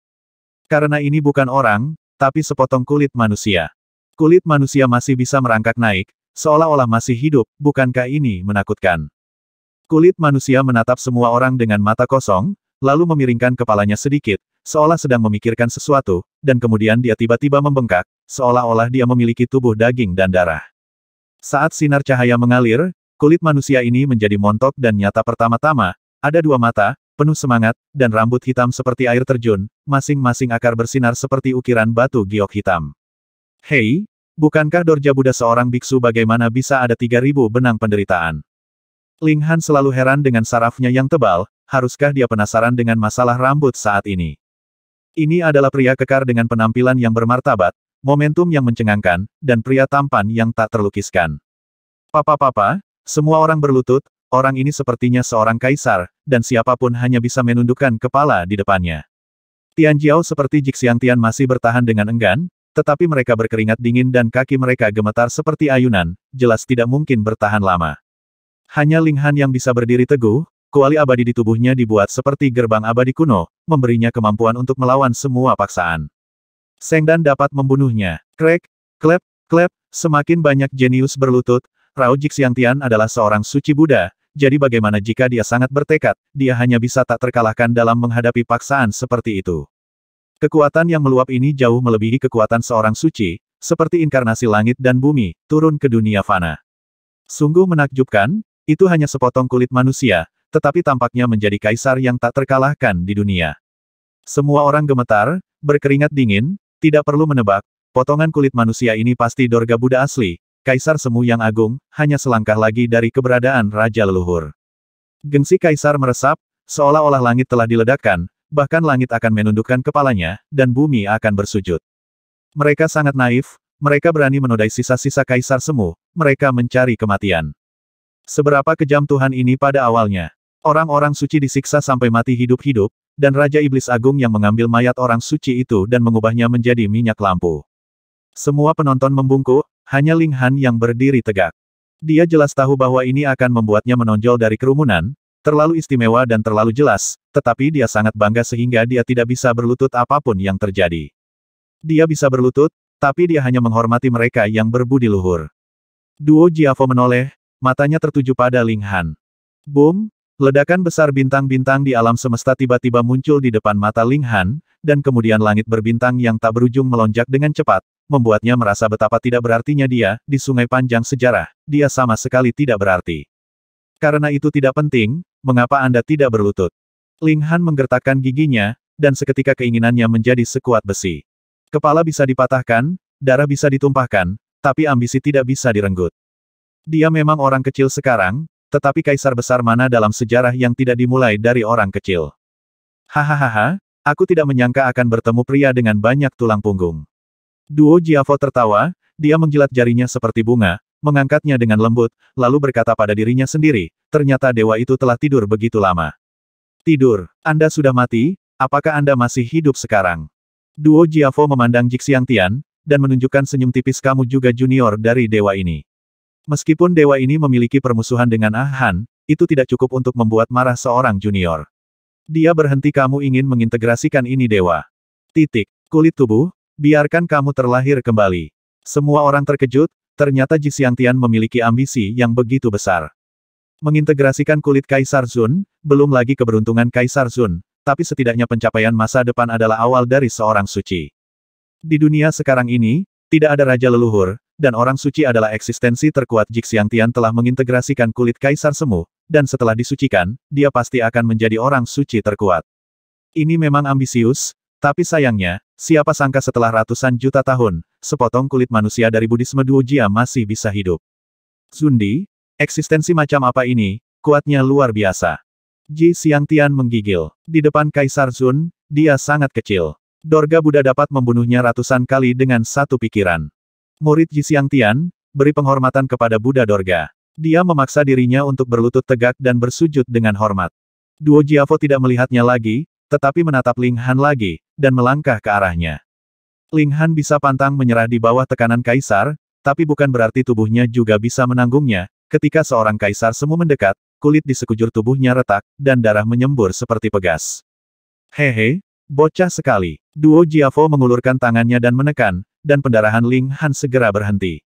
Karena ini bukan orang, tapi sepotong kulit manusia. Kulit manusia masih bisa merangkak naik, seolah-olah masih hidup, bukankah ini menakutkan? Kulit manusia menatap semua orang dengan mata kosong, lalu memiringkan kepalanya sedikit, seolah sedang memikirkan sesuatu, dan kemudian dia tiba-tiba membengkak, seolah-olah dia memiliki tubuh daging dan darah. Saat sinar cahaya mengalir, kulit manusia ini menjadi montok dan nyata pertama-tama, ada dua mata, penuh semangat, dan rambut hitam seperti air terjun, masing-masing akar bersinar seperti ukiran batu giok hitam. Hei, bukankah Dorja Buddha seorang biksu bagaimana bisa ada 3000 benang penderitaan? Ling Han selalu heran dengan sarafnya yang tebal, haruskah dia penasaran dengan masalah rambut saat ini? Ini adalah pria kekar dengan penampilan yang bermartabat, momentum yang mencengangkan, dan pria tampan yang tak terlukiskan. Papa-papa, semua orang berlutut, orang ini sepertinya seorang kaisar, dan siapapun hanya bisa menundukkan kepala di depannya. Tian Jiao seperti Jixiang Tian masih bertahan dengan enggan, tetapi mereka berkeringat dingin dan kaki mereka gemetar seperti ayunan, jelas tidak mungkin bertahan lama. Hanya Ling Han yang bisa berdiri teguh, kuali abadi di tubuhnya dibuat seperti gerbang abadi kuno, memberinya kemampuan untuk melawan semua paksaan. Sengdan dapat membunuhnya. Krek, klep, klep, semakin banyak jenius berlutut, Rao Jixiangtian adalah seorang suci Buddha, jadi bagaimana jika dia sangat bertekad, dia hanya bisa tak terkalahkan dalam menghadapi paksaan seperti itu. Kekuatan yang meluap ini jauh melebihi kekuatan seorang suci, seperti inkarnasi langit dan bumi, turun ke dunia fana. Sungguh menakjubkan, itu hanya sepotong kulit manusia, tetapi tampaknya menjadi kaisar yang tak terkalahkan di dunia. Semua orang gemetar, berkeringat dingin, tidak perlu menebak, potongan kulit manusia ini pasti Dorga Buddha asli, kaisar semu yang agung, hanya selangkah lagi dari keberadaan Raja Leluhur. Gengsi kaisar meresap, seolah-olah langit telah diledakkan, bahkan langit akan menundukkan kepalanya, dan bumi akan bersujud. Mereka sangat naif, mereka berani menodai sisa-sisa kaisar semu, mereka mencari kematian. Seberapa kejam Tuhan ini pada awalnya. Orang-orang suci disiksa sampai mati hidup-hidup, dan Raja Iblis Agung yang mengambil mayat orang suci itu dan mengubahnya menjadi minyak lampu. Semua penonton membungkuk, hanya Ling Han yang berdiri tegak. Dia jelas tahu bahwa ini akan membuatnya menonjol dari kerumunan, terlalu istimewa dan terlalu jelas, tetapi dia sangat bangga sehingga dia tidak bisa berlutut apapun yang terjadi. Dia bisa berlutut, tapi dia hanya menghormati mereka yang berbudi luhur. Duo Jiafo menoleh, matanya tertuju pada Ling Han. Boom, Ledakan besar bintang-bintang di alam semesta tiba-tiba muncul di depan mata Ling Han, dan kemudian langit berbintang yang tak berujung melonjak dengan cepat, membuatnya merasa betapa tidak berartinya dia, di sungai panjang sejarah, dia sama sekali tidak berarti. Karena itu tidak penting, mengapa Anda tidak berlutut? Ling Han menggertakkan giginya, dan seketika keinginannya menjadi sekuat besi. Kepala bisa dipatahkan, darah bisa ditumpahkan, tapi ambisi tidak bisa direnggut. Dia memang orang kecil sekarang, tetapi kaisar besar mana dalam sejarah yang tidak dimulai dari orang kecil? Hahaha, aku tidak menyangka akan bertemu pria dengan banyak tulang punggung. Duo Jiavo tertawa, dia menjilat jarinya seperti bunga, mengangkatnya dengan lembut, lalu berkata pada dirinya sendiri, ternyata dewa itu telah tidur begitu lama. Tidur, Anda sudah mati, apakah Anda masih hidup sekarang? Duo Jiavo memandang Jixiang Tian, dan menunjukkan senyum tipis kamu juga junior dari dewa ini. Meskipun dewa ini memiliki permusuhan dengan Ah Han, itu tidak cukup untuk membuat marah seorang junior. Dia berhenti kamu ingin mengintegrasikan ini dewa. Titik. Kulit tubuh, biarkan kamu terlahir kembali. Semua orang terkejut, ternyata Ji Xiangtian memiliki ambisi yang begitu besar. Mengintegrasikan kulit Kaisar Zun, belum lagi keberuntungan Kaisar Zun, tapi setidaknya pencapaian masa depan adalah awal dari seorang suci. Di dunia sekarang ini, tidak ada raja leluhur, dan orang suci adalah eksistensi terkuat Jixiang Tian telah mengintegrasikan kulit kaisar semu, dan setelah disucikan, dia pasti akan menjadi orang suci terkuat. Ini memang ambisius, tapi sayangnya, siapa sangka setelah ratusan juta tahun, sepotong kulit manusia dari Budisme Duojia masih bisa hidup. Zundi, eksistensi macam apa ini, kuatnya luar biasa. Ji Tian menggigil. Di depan Kaisar Zun, dia sangat kecil. Dorga Buddha dapat membunuhnya ratusan kali dengan satu pikiran. Murid Siang Tian, beri penghormatan kepada Buddha Dorga. Dia memaksa dirinya untuk berlutut tegak dan bersujud dengan hormat. Duo Jiafo tidak melihatnya lagi, tetapi menatap Ling Han lagi, dan melangkah ke arahnya. Ling Han bisa pantang menyerah di bawah tekanan kaisar, tapi bukan berarti tubuhnya juga bisa menanggungnya, ketika seorang kaisar semu mendekat, kulit di sekujur tubuhnya retak, dan darah menyembur seperti pegas. Hehe, bocah sekali. Duo Jiafo mengulurkan tangannya dan menekan, dan pendarahan Ling Han segera berhenti.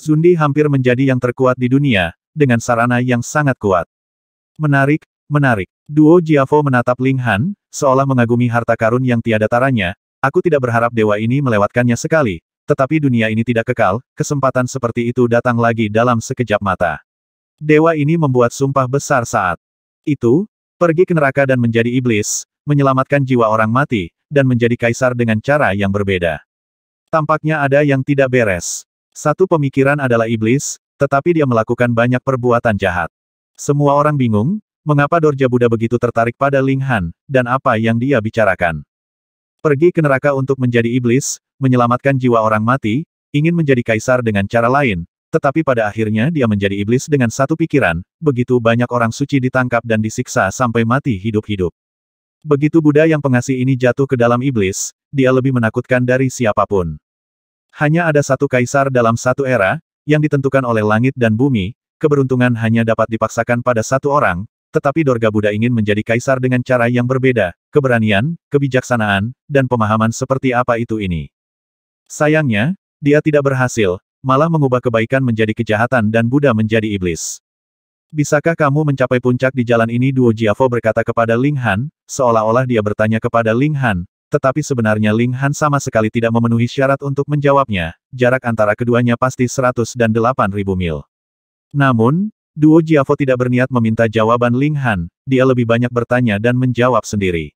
Zundi hampir menjadi yang terkuat di dunia, dengan sarana yang sangat kuat. Menarik, menarik. Duo Jiafo menatap Ling Han, seolah mengagumi harta karun yang tiada taranya, aku tidak berharap dewa ini melewatkannya sekali, tetapi dunia ini tidak kekal, kesempatan seperti itu datang lagi dalam sekejap mata. Dewa ini membuat sumpah besar saat itu, pergi ke neraka dan menjadi iblis, menyelamatkan jiwa orang mati, dan menjadi kaisar dengan cara yang berbeda. Tampaknya ada yang tidak beres. Satu pemikiran adalah iblis, tetapi dia melakukan banyak perbuatan jahat. Semua orang bingung, mengapa Dorja Buddha begitu tertarik pada Ling Han, dan apa yang dia bicarakan. Pergi ke neraka untuk menjadi iblis, menyelamatkan jiwa orang mati, ingin menjadi kaisar dengan cara lain, tetapi pada akhirnya dia menjadi iblis dengan satu pikiran, begitu banyak orang suci ditangkap dan disiksa sampai mati hidup-hidup. Begitu Buddha yang pengasih ini jatuh ke dalam iblis, dia lebih menakutkan dari siapapun. Hanya ada satu kaisar dalam satu era, yang ditentukan oleh langit dan bumi, keberuntungan hanya dapat dipaksakan pada satu orang, tetapi Dorga Buddha ingin menjadi kaisar dengan cara yang berbeda, keberanian, kebijaksanaan, dan pemahaman seperti apa itu ini. Sayangnya, dia tidak berhasil, malah mengubah kebaikan menjadi kejahatan dan Buddha menjadi iblis. Bisakah kamu mencapai puncak di jalan ini? Duo Jiafo berkata kepada Ling Han, seolah-olah dia bertanya kepada Ling Han, tetapi sebenarnya Ling Han sama sekali tidak memenuhi syarat untuk menjawabnya, jarak antara keduanya pasti 100 108 ribu mil. Namun, Duo Jiafo tidak berniat meminta jawaban Ling Han, dia lebih banyak bertanya dan menjawab sendiri.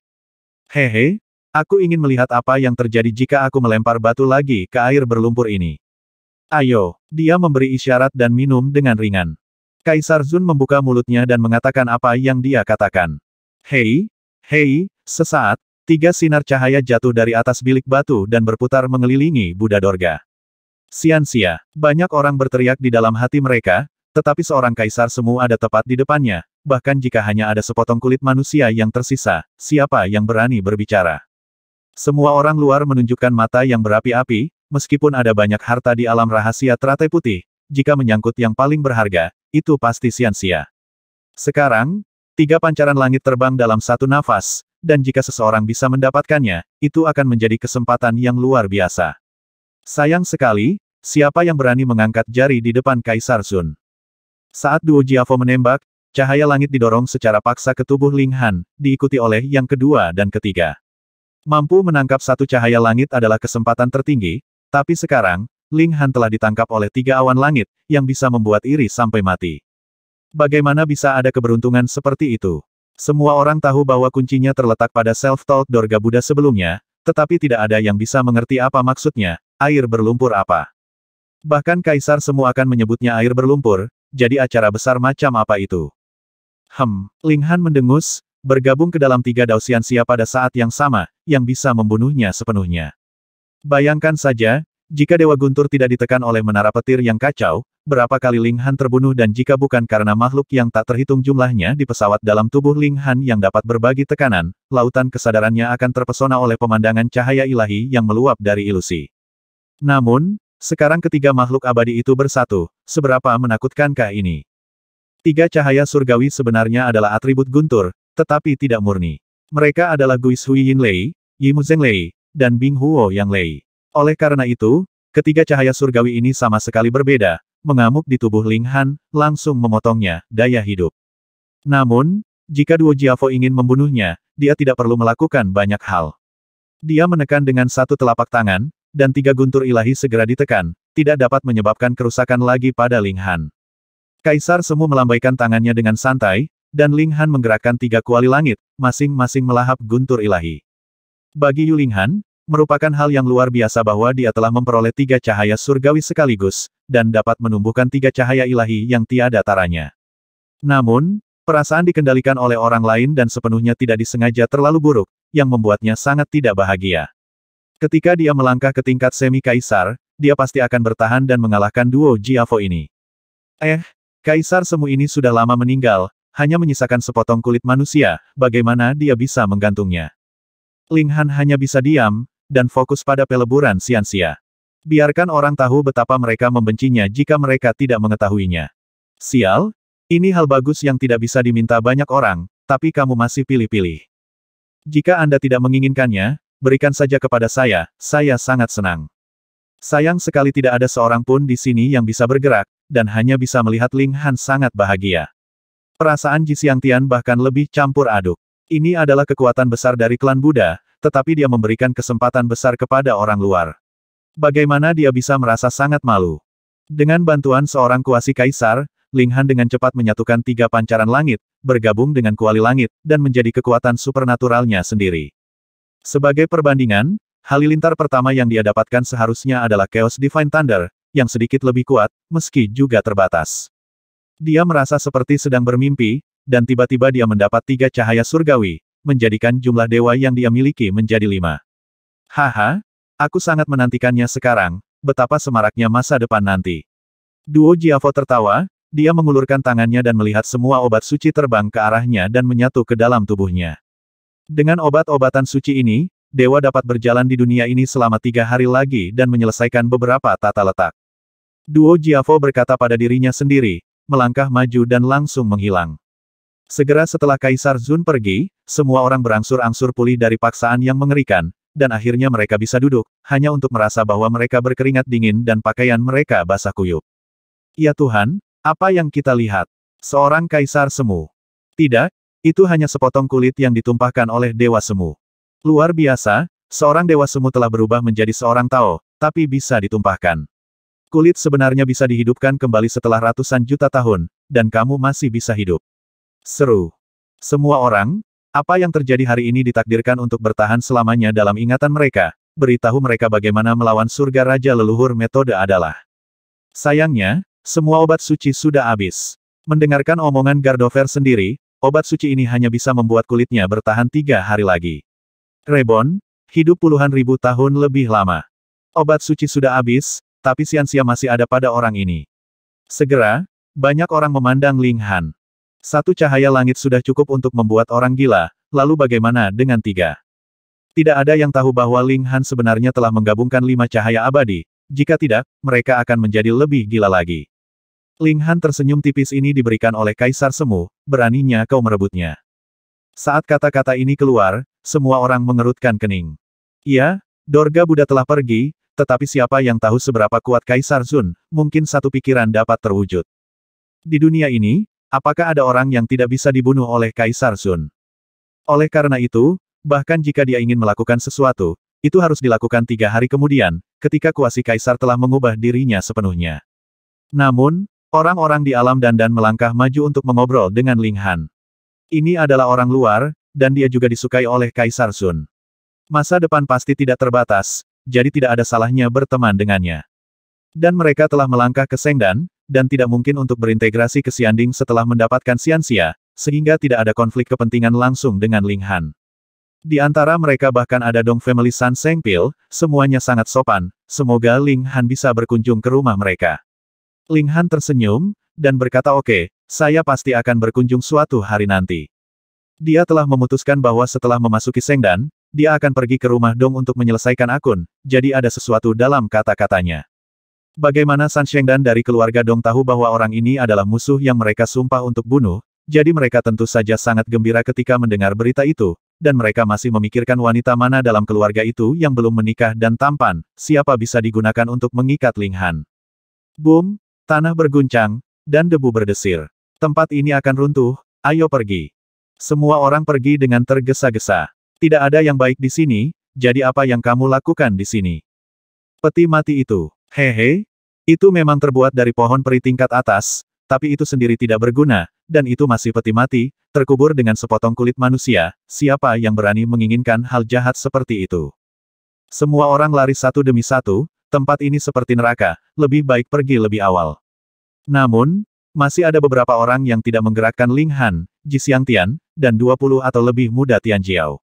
Hehe, aku ingin melihat apa yang terjadi jika aku melempar batu lagi ke air berlumpur ini. Ayo, dia memberi isyarat dan minum dengan ringan. Kaisar Zun membuka mulutnya dan mengatakan apa yang dia katakan. Hei, hei, sesaat, Tiga sinar cahaya jatuh dari atas bilik batu dan berputar mengelilingi Buddha Dorga. Siansia, banyak orang berteriak di dalam hati mereka, tetapi seorang kaisar semu ada tepat di depannya, bahkan jika hanya ada sepotong kulit manusia yang tersisa, siapa yang berani berbicara? Semua orang luar menunjukkan mata yang berapi-api, meskipun ada banyak harta di alam rahasia teratai putih, jika menyangkut yang paling berharga, itu pasti siansia. Sekarang, tiga pancaran langit terbang dalam satu nafas, dan jika seseorang bisa mendapatkannya, itu akan menjadi kesempatan yang luar biasa. Sayang sekali, siapa yang berani mengangkat jari di depan Kaisar Sun? Saat Duo Jiafo menembak, cahaya langit didorong secara paksa ke tubuh Ling Han, diikuti oleh yang kedua dan ketiga. Mampu menangkap satu cahaya langit adalah kesempatan tertinggi, tapi sekarang, Ling Han telah ditangkap oleh tiga awan langit, yang bisa membuat iri sampai mati. Bagaimana bisa ada keberuntungan seperti itu? Semua orang tahu bahwa kuncinya terletak pada self told Dorga Buddha sebelumnya, tetapi tidak ada yang bisa mengerti apa maksudnya, air berlumpur apa. Bahkan kaisar semua akan menyebutnya air berlumpur, jadi acara besar macam apa itu. Hem, Ling Han mendengus, bergabung ke dalam tiga dausian Sia pada saat yang sama, yang bisa membunuhnya sepenuhnya. Bayangkan saja, jika Dewa Guntur tidak ditekan oleh menara petir yang kacau, berapa kali Ling Han terbunuh dan jika bukan karena makhluk yang tak terhitung jumlahnya di pesawat dalam tubuh Ling Han yang dapat berbagi tekanan, lautan kesadarannya akan terpesona oleh pemandangan cahaya ilahi yang meluap dari ilusi. Namun, sekarang ketiga makhluk abadi itu bersatu, seberapa menakutkankah ini? Tiga cahaya surgawi sebenarnya adalah atribut guntur, tetapi tidak murni. Mereka adalah Guis Hui Yin Lei, Yimu Zeng Lei, dan Bing Huo Yang Lei. Oleh karena itu, ketiga cahaya surgawi ini sama sekali berbeda, mengamuk di tubuh Ling Han, langsung memotongnya, daya hidup. Namun, jika Duo Jiafo ingin membunuhnya, dia tidak perlu melakukan banyak hal. Dia menekan dengan satu telapak tangan, dan tiga guntur ilahi segera ditekan, tidak dapat menyebabkan kerusakan lagi pada Ling Han. Kaisar Semu melambaikan tangannya dengan santai, dan Ling Han menggerakkan tiga kuali langit, masing-masing melahap guntur ilahi. Bagi Yu Ling Han, Merupakan hal yang luar biasa bahwa dia telah memperoleh tiga cahaya surgawi sekaligus, dan dapat menumbuhkan tiga cahaya ilahi yang tiada taranya. Namun, perasaan dikendalikan oleh orang lain dan sepenuhnya tidak disengaja terlalu buruk, yang membuatnya sangat tidak bahagia. Ketika dia melangkah ke tingkat semi kaisar, dia pasti akan bertahan dan mengalahkan duo Jiavo ini. Eh, kaisar semu ini sudah lama meninggal, hanya menyisakan sepotong kulit manusia, bagaimana dia bisa menggantungnya? Ling Han hanya bisa diam, dan fokus pada peleburan Xianxia. Biarkan orang tahu betapa mereka membencinya jika mereka tidak mengetahuinya. Sial, ini hal bagus yang tidak bisa diminta banyak orang, tapi kamu masih pilih-pilih. Jika Anda tidak menginginkannya, berikan saja kepada saya, saya sangat senang. Sayang sekali tidak ada seorang pun di sini yang bisa bergerak, dan hanya bisa melihat Ling Han sangat bahagia. Perasaan Ji Siang Tian bahkan lebih campur aduk. Ini adalah kekuatan besar dari klan Buddha, tetapi dia memberikan kesempatan besar kepada orang luar. Bagaimana dia bisa merasa sangat malu? Dengan bantuan seorang kuasi kaisar, Ling Han dengan cepat menyatukan tiga pancaran langit, bergabung dengan kuali langit, dan menjadi kekuatan supernaturalnya sendiri. Sebagai perbandingan, halilintar pertama yang dia dapatkan seharusnya adalah Chaos Divine Thunder, yang sedikit lebih kuat, meski juga terbatas. Dia merasa seperti sedang bermimpi, dan tiba-tiba dia mendapat tiga cahaya surgawi, menjadikan jumlah dewa yang dia miliki menjadi lima. Haha, aku sangat menantikannya sekarang, betapa semaraknya masa depan nanti. Duo Jiavo tertawa, dia mengulurkan tangannya dan melihat semua obat suci terbang ke arahnya dan menyatu ke dalam tubuhnya. Dengan obat-obatan suci ini, dewa dapat berjalan di dunia ini selama tiga hari lagi dan menyelesaikan beberapa tata letak. Duo Jiavo berkata pada dirinya sendiri, melangkah maju dan langsung menghilang. Segera setelah Kaisar Zun pergi, semua orang berangsur-angsur pulih dari paksaan yang mengerikan, dan akhirnya mereka bisa duduk, hanya untuk merasa bahwa mereka berkeringat dingin dan pakaian mereka basah kuyup. Ya Tuhan, apa yang kita lihat? Seorang Kaisar Semu. Tidak, itu hanya sepotong kulit yang ditumpahkan oleh Dewa Semu. Luar biasa, seorang Dewa Semu telah berubah menjadi seorang Tao, tapi bisa ditumpahkan. Kulit sebenarnya bisa dihidupkan kembali setelah ratusan juta tahun, dan kamu masih bisa hidup. Seru. Semua orang, apa yang terjadi hari ini ditakdirkan untuk bertahan selamanya dalam ingatan mereka, beritahu mereka bagaimana melawan surga Raja Leluhur metode adalah. Sayangnya, semua obat suci sudah habis. Mendengarkan omongan Gardover sendiri, obat suci ini hanya bisa membuat kulitnya bertahan tiga hari lagi. Rebon, hidup puluhan ribu tahun lebih lama. Obat suci sudah habis, tapi siansia masih ada pada orang ini. Segera, banyak orang memandang Ling Han. Satu cahaya langit sudah cukup untuk membuat orang gila, lalu bagaimana dengan tiga? Tidak ada yang tahu bahwa Ling Han sebenarnya telah menggabungkan lima cahaya abadi, jika tidak, mereka akan menjadi lebih gila lagi. Ling Han tersenyum tipis ini diberikan oleh Kaisar Semu, beraninya kau merebutnya. Saat kata-kata ini keluar, semua orang mengerutkan kening. Iya, Dorga Buddha telah pergi, tetapi siapa yang tahu seberapa kuat Kaisar Zun, mungkin satu pikiran dapat terwujud. Di dunia ini, Apakah ada orang yang tidak bisa dibunuh oleh Kaisar Sun? Oleh karena itu, bahkan jika dia ingin melakukan sesuatu, itu harus dilakukan tiga hari kemudian, ketika kuasi Kaisar telah mengubah dirinya sepenuhnya. Namun, orang-orang di alam dandan melangkah maju untuk mengobrol dengan Ling Han. Ini adalah orang luar, dan dia juga disukai oleh Kaisar Sun. Masa depan pasti tidak terbatas, jadi tidak ada salahnya berteman dengannya dan mereka telah melangkah ke Sengdan, dan tidak mungkin untuk berintegrasi ke Xianding setelah mendapatkan Xianxia, sehingga tidak ada konflik kepentingan langsung dengan Ling Han. Di antara mereka bahkan ada Dong Family San Sengpil, semuanya sangat sopan, semoga Ling Han bisa berkunjung ke rumah mereka. Ling Han tersenyum, dan berkata oke, okay, saya pasti akan berkunjung suatu hari nanti. Dia telah memutuskan bahwa setelah memasuki Sengdan, dia akan pergi ke rumah Dong untuk menyelesaikan akun, jadi ada sesuatu dalam kata-katanya. Bagaimana San dan dari keluarga Dong tahu bahwa orang ini adalah musuh yang mereka sumpah untuk bunuh, jadi mereka tentu saja sangat gembira ketika mendengar berita itu, dan mereka masih memikirkan wanita mana dalam keluarga itu yang belum menikah dan tampan, siapa bisa digunakan untuk mengikat Ling Han. Boom, tanah berguncang, dan debu berdesir. Tempat ini akan runtuh, ayo pergi. Semua orang pergi dengan tergesa-gesa. Tidak ada yang baik di sini, jadi apa yang kamu lakukan di sini? Peti mati itu. Hehe, itu memang terbuat dari pohon peri tingkat atas, tapi itu sendiri tidak berguna, dan itu masih peti mati, terkubur dengan sepotong kulit manusia, siapa yang berani menginginkan hal jahat seperti itu. Semua orang lari satu demi satu, tempat ini seperti neraka, lebih baik pergi lebih awal. Namun, masih ada beberapa orang yang tidak menggerakkan Ling Han, Ji Tian, dan 20 atau lebih muda Tian Jiao.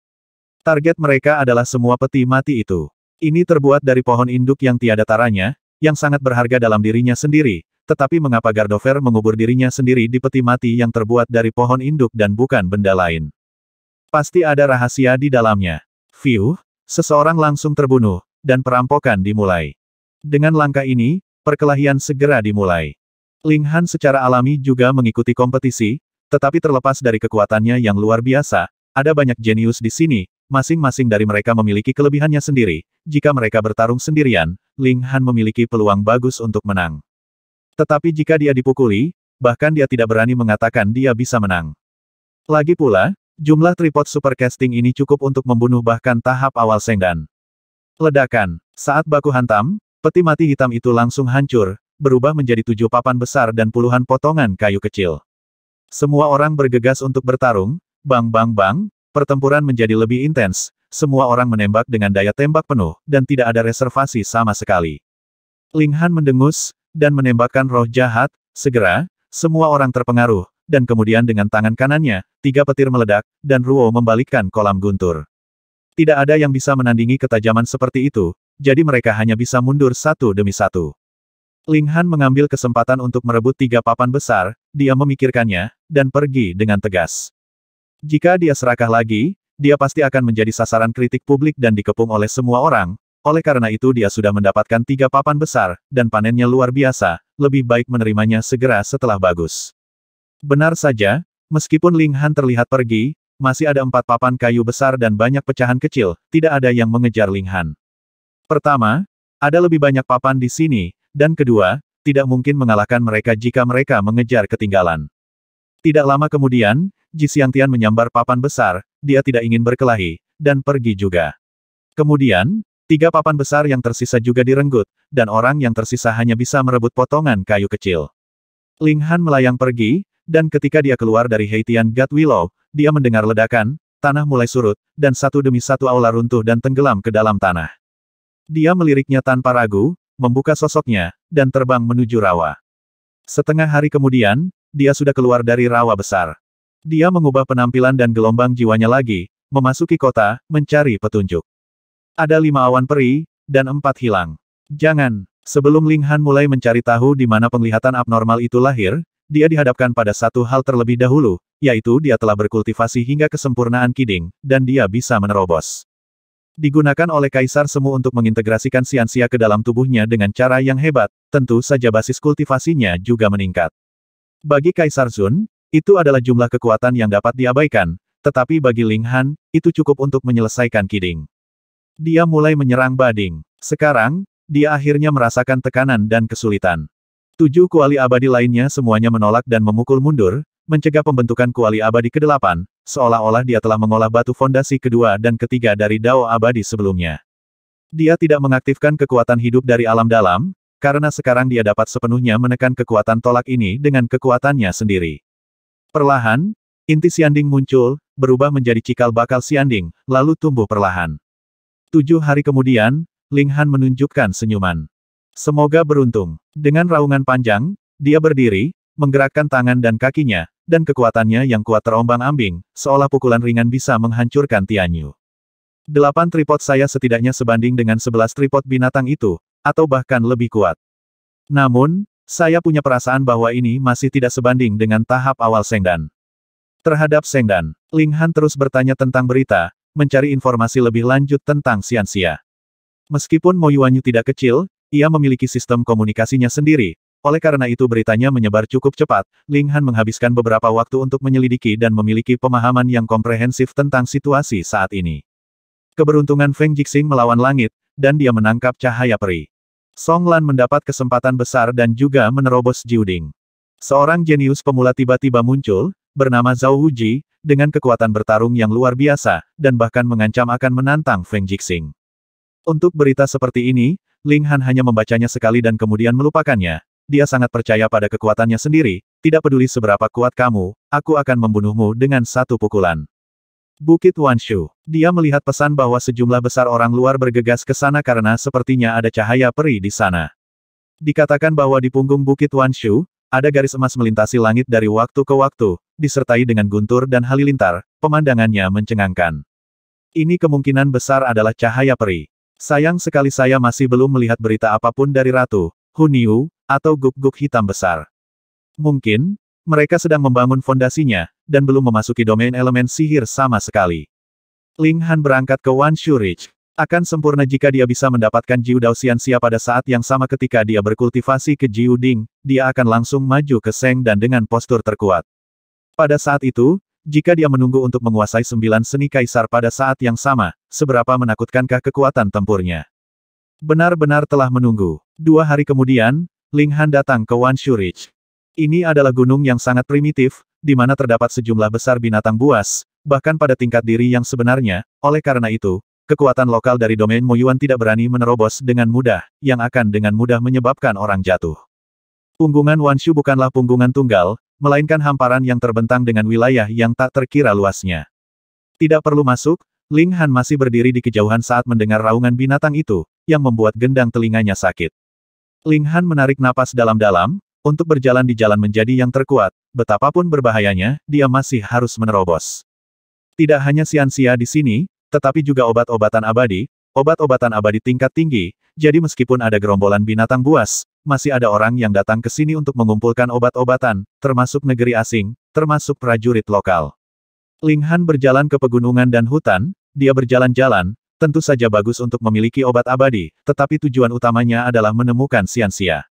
Target mereka adalah semua peti mati itu. Ini terbuat dari pohon induk yang tiada taranya, yang sangat berharga dalam dirinya sendiri, tetapi mengapa Gardover mengubur dirinya sendiri di peti mati yang terbuat dari pohon induk dan bukan benda lain? Pasti ada rahasia di dalamnya. View, seseorang langsung terbunuh, dan perampokan dimulai. Dengan langkah ini, perkelahian segera dimulai. Ling Han secara alami juga mengikuti kompetisi, tetapi terlepas dari kekuatannya yang luar biasa, ada banyak jenius di sini, Masing-masing dari mereka memiliki kelebihannya sendiri, jika mereka bertarung sendirian, Ling Han memiliki peluang bagus untuk menang. Tetapi jika dia dipukuli, bahkan dia tidak berani mengatakan dia bisa menang. Lagi pula, jumlah tripod supercasting ini cukup untuk membunuh bahkan tahap awal Sengdan. Ledakan, saat baku hantam, peti mati hitam itu langsung hancur, berubah menjadi tujuh papan besar dan puluhan potongan kayu kecil. Semua orang bergegas untuk bertarung, bang bang bang, Pertempuran menjadi lebih intens, semua orang menembak dengan daya tembak penuh, dan tidak ada reservasi sama sekali. Ling Han mendengus, dan menembakkan roh jahat, segera, semua orang terpengaruh, dan kemudian dengan tangan kanannya, tiga petir meledak, dan Ruo membalikkan kolam guntur. Tidak ada yang bisa menandingi ketajaman seperti itu, jadi mereka hanya bisa mundur satu demi satu. Ling Han mengambil kesempatan untuk merebut tiga papan besar, dia memikirkannya, dan pergi dengan tegas. Jika dia serakah lagi, dia pasti akan menjadi sasaran kritik publik dan dikepung oleh semua orang, oleh karena itu dia sudah mendapatkan tiga papan besar, dan panennya luar biasa, lebih baik menerimanya segera setelah bagus. Benar saja, meskipun Ling Han terlihat pergi, masih ada empat papan kayu besar dan banyak pecahan kecil, tidak ada yang mengejar Ling Han. Pertama, ada lebih banyak papan di sini, dan kedua, tidak mungkin mengalahkan mereka jika mereka mengejar ketinggalan. Tidak lama kemudian, Ji Tian menyambar papan besar, dia tidak ingin berkelahi, dan pergi juga. Kemudian, tiga papan besar yang tersisa juga direnggut, dan orang yang tersisa hanya bisa merebut potongan kayu kecil. Ling Han melayang pergi, dan ketika dia keluar dari Haitian God Willow, dia mendengar ledakan, tanah mulai surut, dan satu demi satu aula runtuh dan tenggelam ke dalam tanah. Dia meliriknya tanpa ragu, membuka sosoknya, dan terbang menuju rawa. Setengah hari kemudian, dia sudah keluar dari rawa besar. Dia mengubah penampilan dan gelombang jiwanya lagi, memasuki kota, mencari petunjuk. Ada lima awan peri, dan empat hilang. Jangan, sebelum Ling Han mulai mencari tahu di mana penglihatan abnormal itu lahir, dia dihadapkan pada satu hal terlebih dahulu, yaitu dia telah berkultivasi hingga kesempurnaan kiding, dan dia bisa menerobos. Digunakan oleh Kaisar Semu untuk mengintegrasikan siansia ke dalam tubuhnya dengan cara yang hebat, tentu saja basis kultivasinya juga meningkat. Bagi Kaisar Zun, itu adalah jumlah kekuatan yang dapat diabaikan, tetapi bagi Ling Han, itu cukup untuk menyelesaikan Kiding. Dia mulai menyerang Bading. Sekarang, dia akhirnya merasakan tekanan dan kesulitan. Tujuh kuali abadi lainnya semuanya menolak dan memukul mundur, mencegah pembentukan kuali abadi ke-8, seolah-olah dia telah mengolah batu fondasi kedua dan ketiga dari Dao abadi sebelumnya. Dia tidak mengaktifkan kekuatan hidup dari alam dalam, karena sekarang dia dapat sepenuhnya menekan kekuatan tolak ini dengan kekuatannya sendiri. Perlahan, inti sianding muncul, berubah menjadi cikal bakal sianding, lalu tumbuh perlahan. Tujuh hari kemudian, Ling Han menunjukkan senyuman. Semoga beruntung. Dengan raungan panjang, dia berdiri, menggerakkan tangan dan kakinya, dan kekuatannya yang kuat terombang-ambing, seolah pukulan ringan bisa menghancurkan Tianyu. Delapan tripod saya setidaknya sebanding dengan sebelas tripod binatang itu, atau bahkan lebih kuat. Namun, saya punya perasaan bahwa ini masih tidak sebanding dengan tahap awal Sengdan. Terhadap Sengdan, Ling Han terus bertanya tentang berita, mencari informasi lebih lanjut tentang Xianxia. Meskipun Mo Yuanyu tidak kecil, ia memiliki sistem komunikasinya sendiri, oleh karena itu beritanya menyebar cukup cepat, Ling Han menghabiskan beberapa waktu untuk menyelidiki dan memiliki pemahaman yang komprehensif tentang situasi saat ini. Keberuntungan Feng Jixing melawan langit, dan dia menangkap cahaya peri. Song Lan mendapat kesempatan besar dan juga menerobos Jiuding. Seorang jenius pemula tiba-tiba muncul, bernama Zhao Wuji, dengan kekuatan bertarung yang luar biasa, dan bahkan mengancam akan menantang Feng Jixing. Untuk berita seperti ini, Ling Han hanya membacanya sekali dan kemudian melupakannya. Dia sangat percaya pada kekuatannya sendiri, tidak peduli seberapa kuat kamu, aku akan membunuhmu dengan satu pukulan. Bukit Wanshu. Dia melihat pesan bahwa sejumlah besar orang luar bergegas ke sana karena sepertinya ada cahaya peri di sana. Dikatakan bahwa di punggung Bukit Wanshu, ada garis emas melintasi langit dari waktu ke waktu, disertai dengan guntur dan halilintar, pemandangannya mencengangkan. Ini kemungkinan besar adalah cahaya peri. Sayang sekali saya masih belum melihat berita apapun dari Ratu, Huniu, atau guk-guk hitam besar. Mungkin, mereka sedang membangun fondasinya, dan belum memasuki domain elemen sihir sama sekali. Ling Han berangkat ke Wanshu Ridge. Akan sempurna jika dia bisa mendapatkan Jiu Dao pada saat yang sama ketika dia berkultivasi ke Jiu Ding, dia akan langsung maju ke Seng dan dengan postur terkuat. Pada saat itu, jika dia menunggu untuk menguasai sembilan seni kaisar pada saat yang sama, seberapa menakutkankah kekuatan tempurnya? Benar-benar telah menunggu. Dua hari kemudian, Ling Han datang ke Wanshu Ridge. Ini adalah gunung yang sangat primitif, di mana terdapat sejumlah besar binatang buas, bahkan pada tingkat diri yang sebenarnya, oleh karena itu, kekuatan lokal dari domain Moyuan tidak berani menerobos dengan mudah, yang akan dengan mudah menyebabkan orang jatuh. Punggungan Wanshu bukanlah punggungan tunggal, melainkan hamparan yang terbentang dengan wilayah yang tak terkira luasnya. Tidak perlu masuk, Ling Han masih berdiri di kejauhan saat mendengar raungan binatang itu, yang membuat gendang telinganya sakit. Ling Han menarik napas dalam-dalam, untuk berjalan di jalan menjadi yang terkuat, betapapun berbahayanya, dia masih harus menerobos. Tidak hanya Sia di sini, tetapi juga obat-obatan abadi, obat-obatan abadi tingkat tinggi, jadi meskipun ada gerombolan binatang buas, masih ada orang yang datang ke sini untuk mengumpulkan obat-obatan, termasuk negeri asing, termasuk prajurit lokal. Ling Han berjalan ke pegunungan dan hutan, dia berjalan-jalan, tentu saja bagus untuk memiliki obat abadi, tetapi tujuan utamanya adalah menemukan Sia.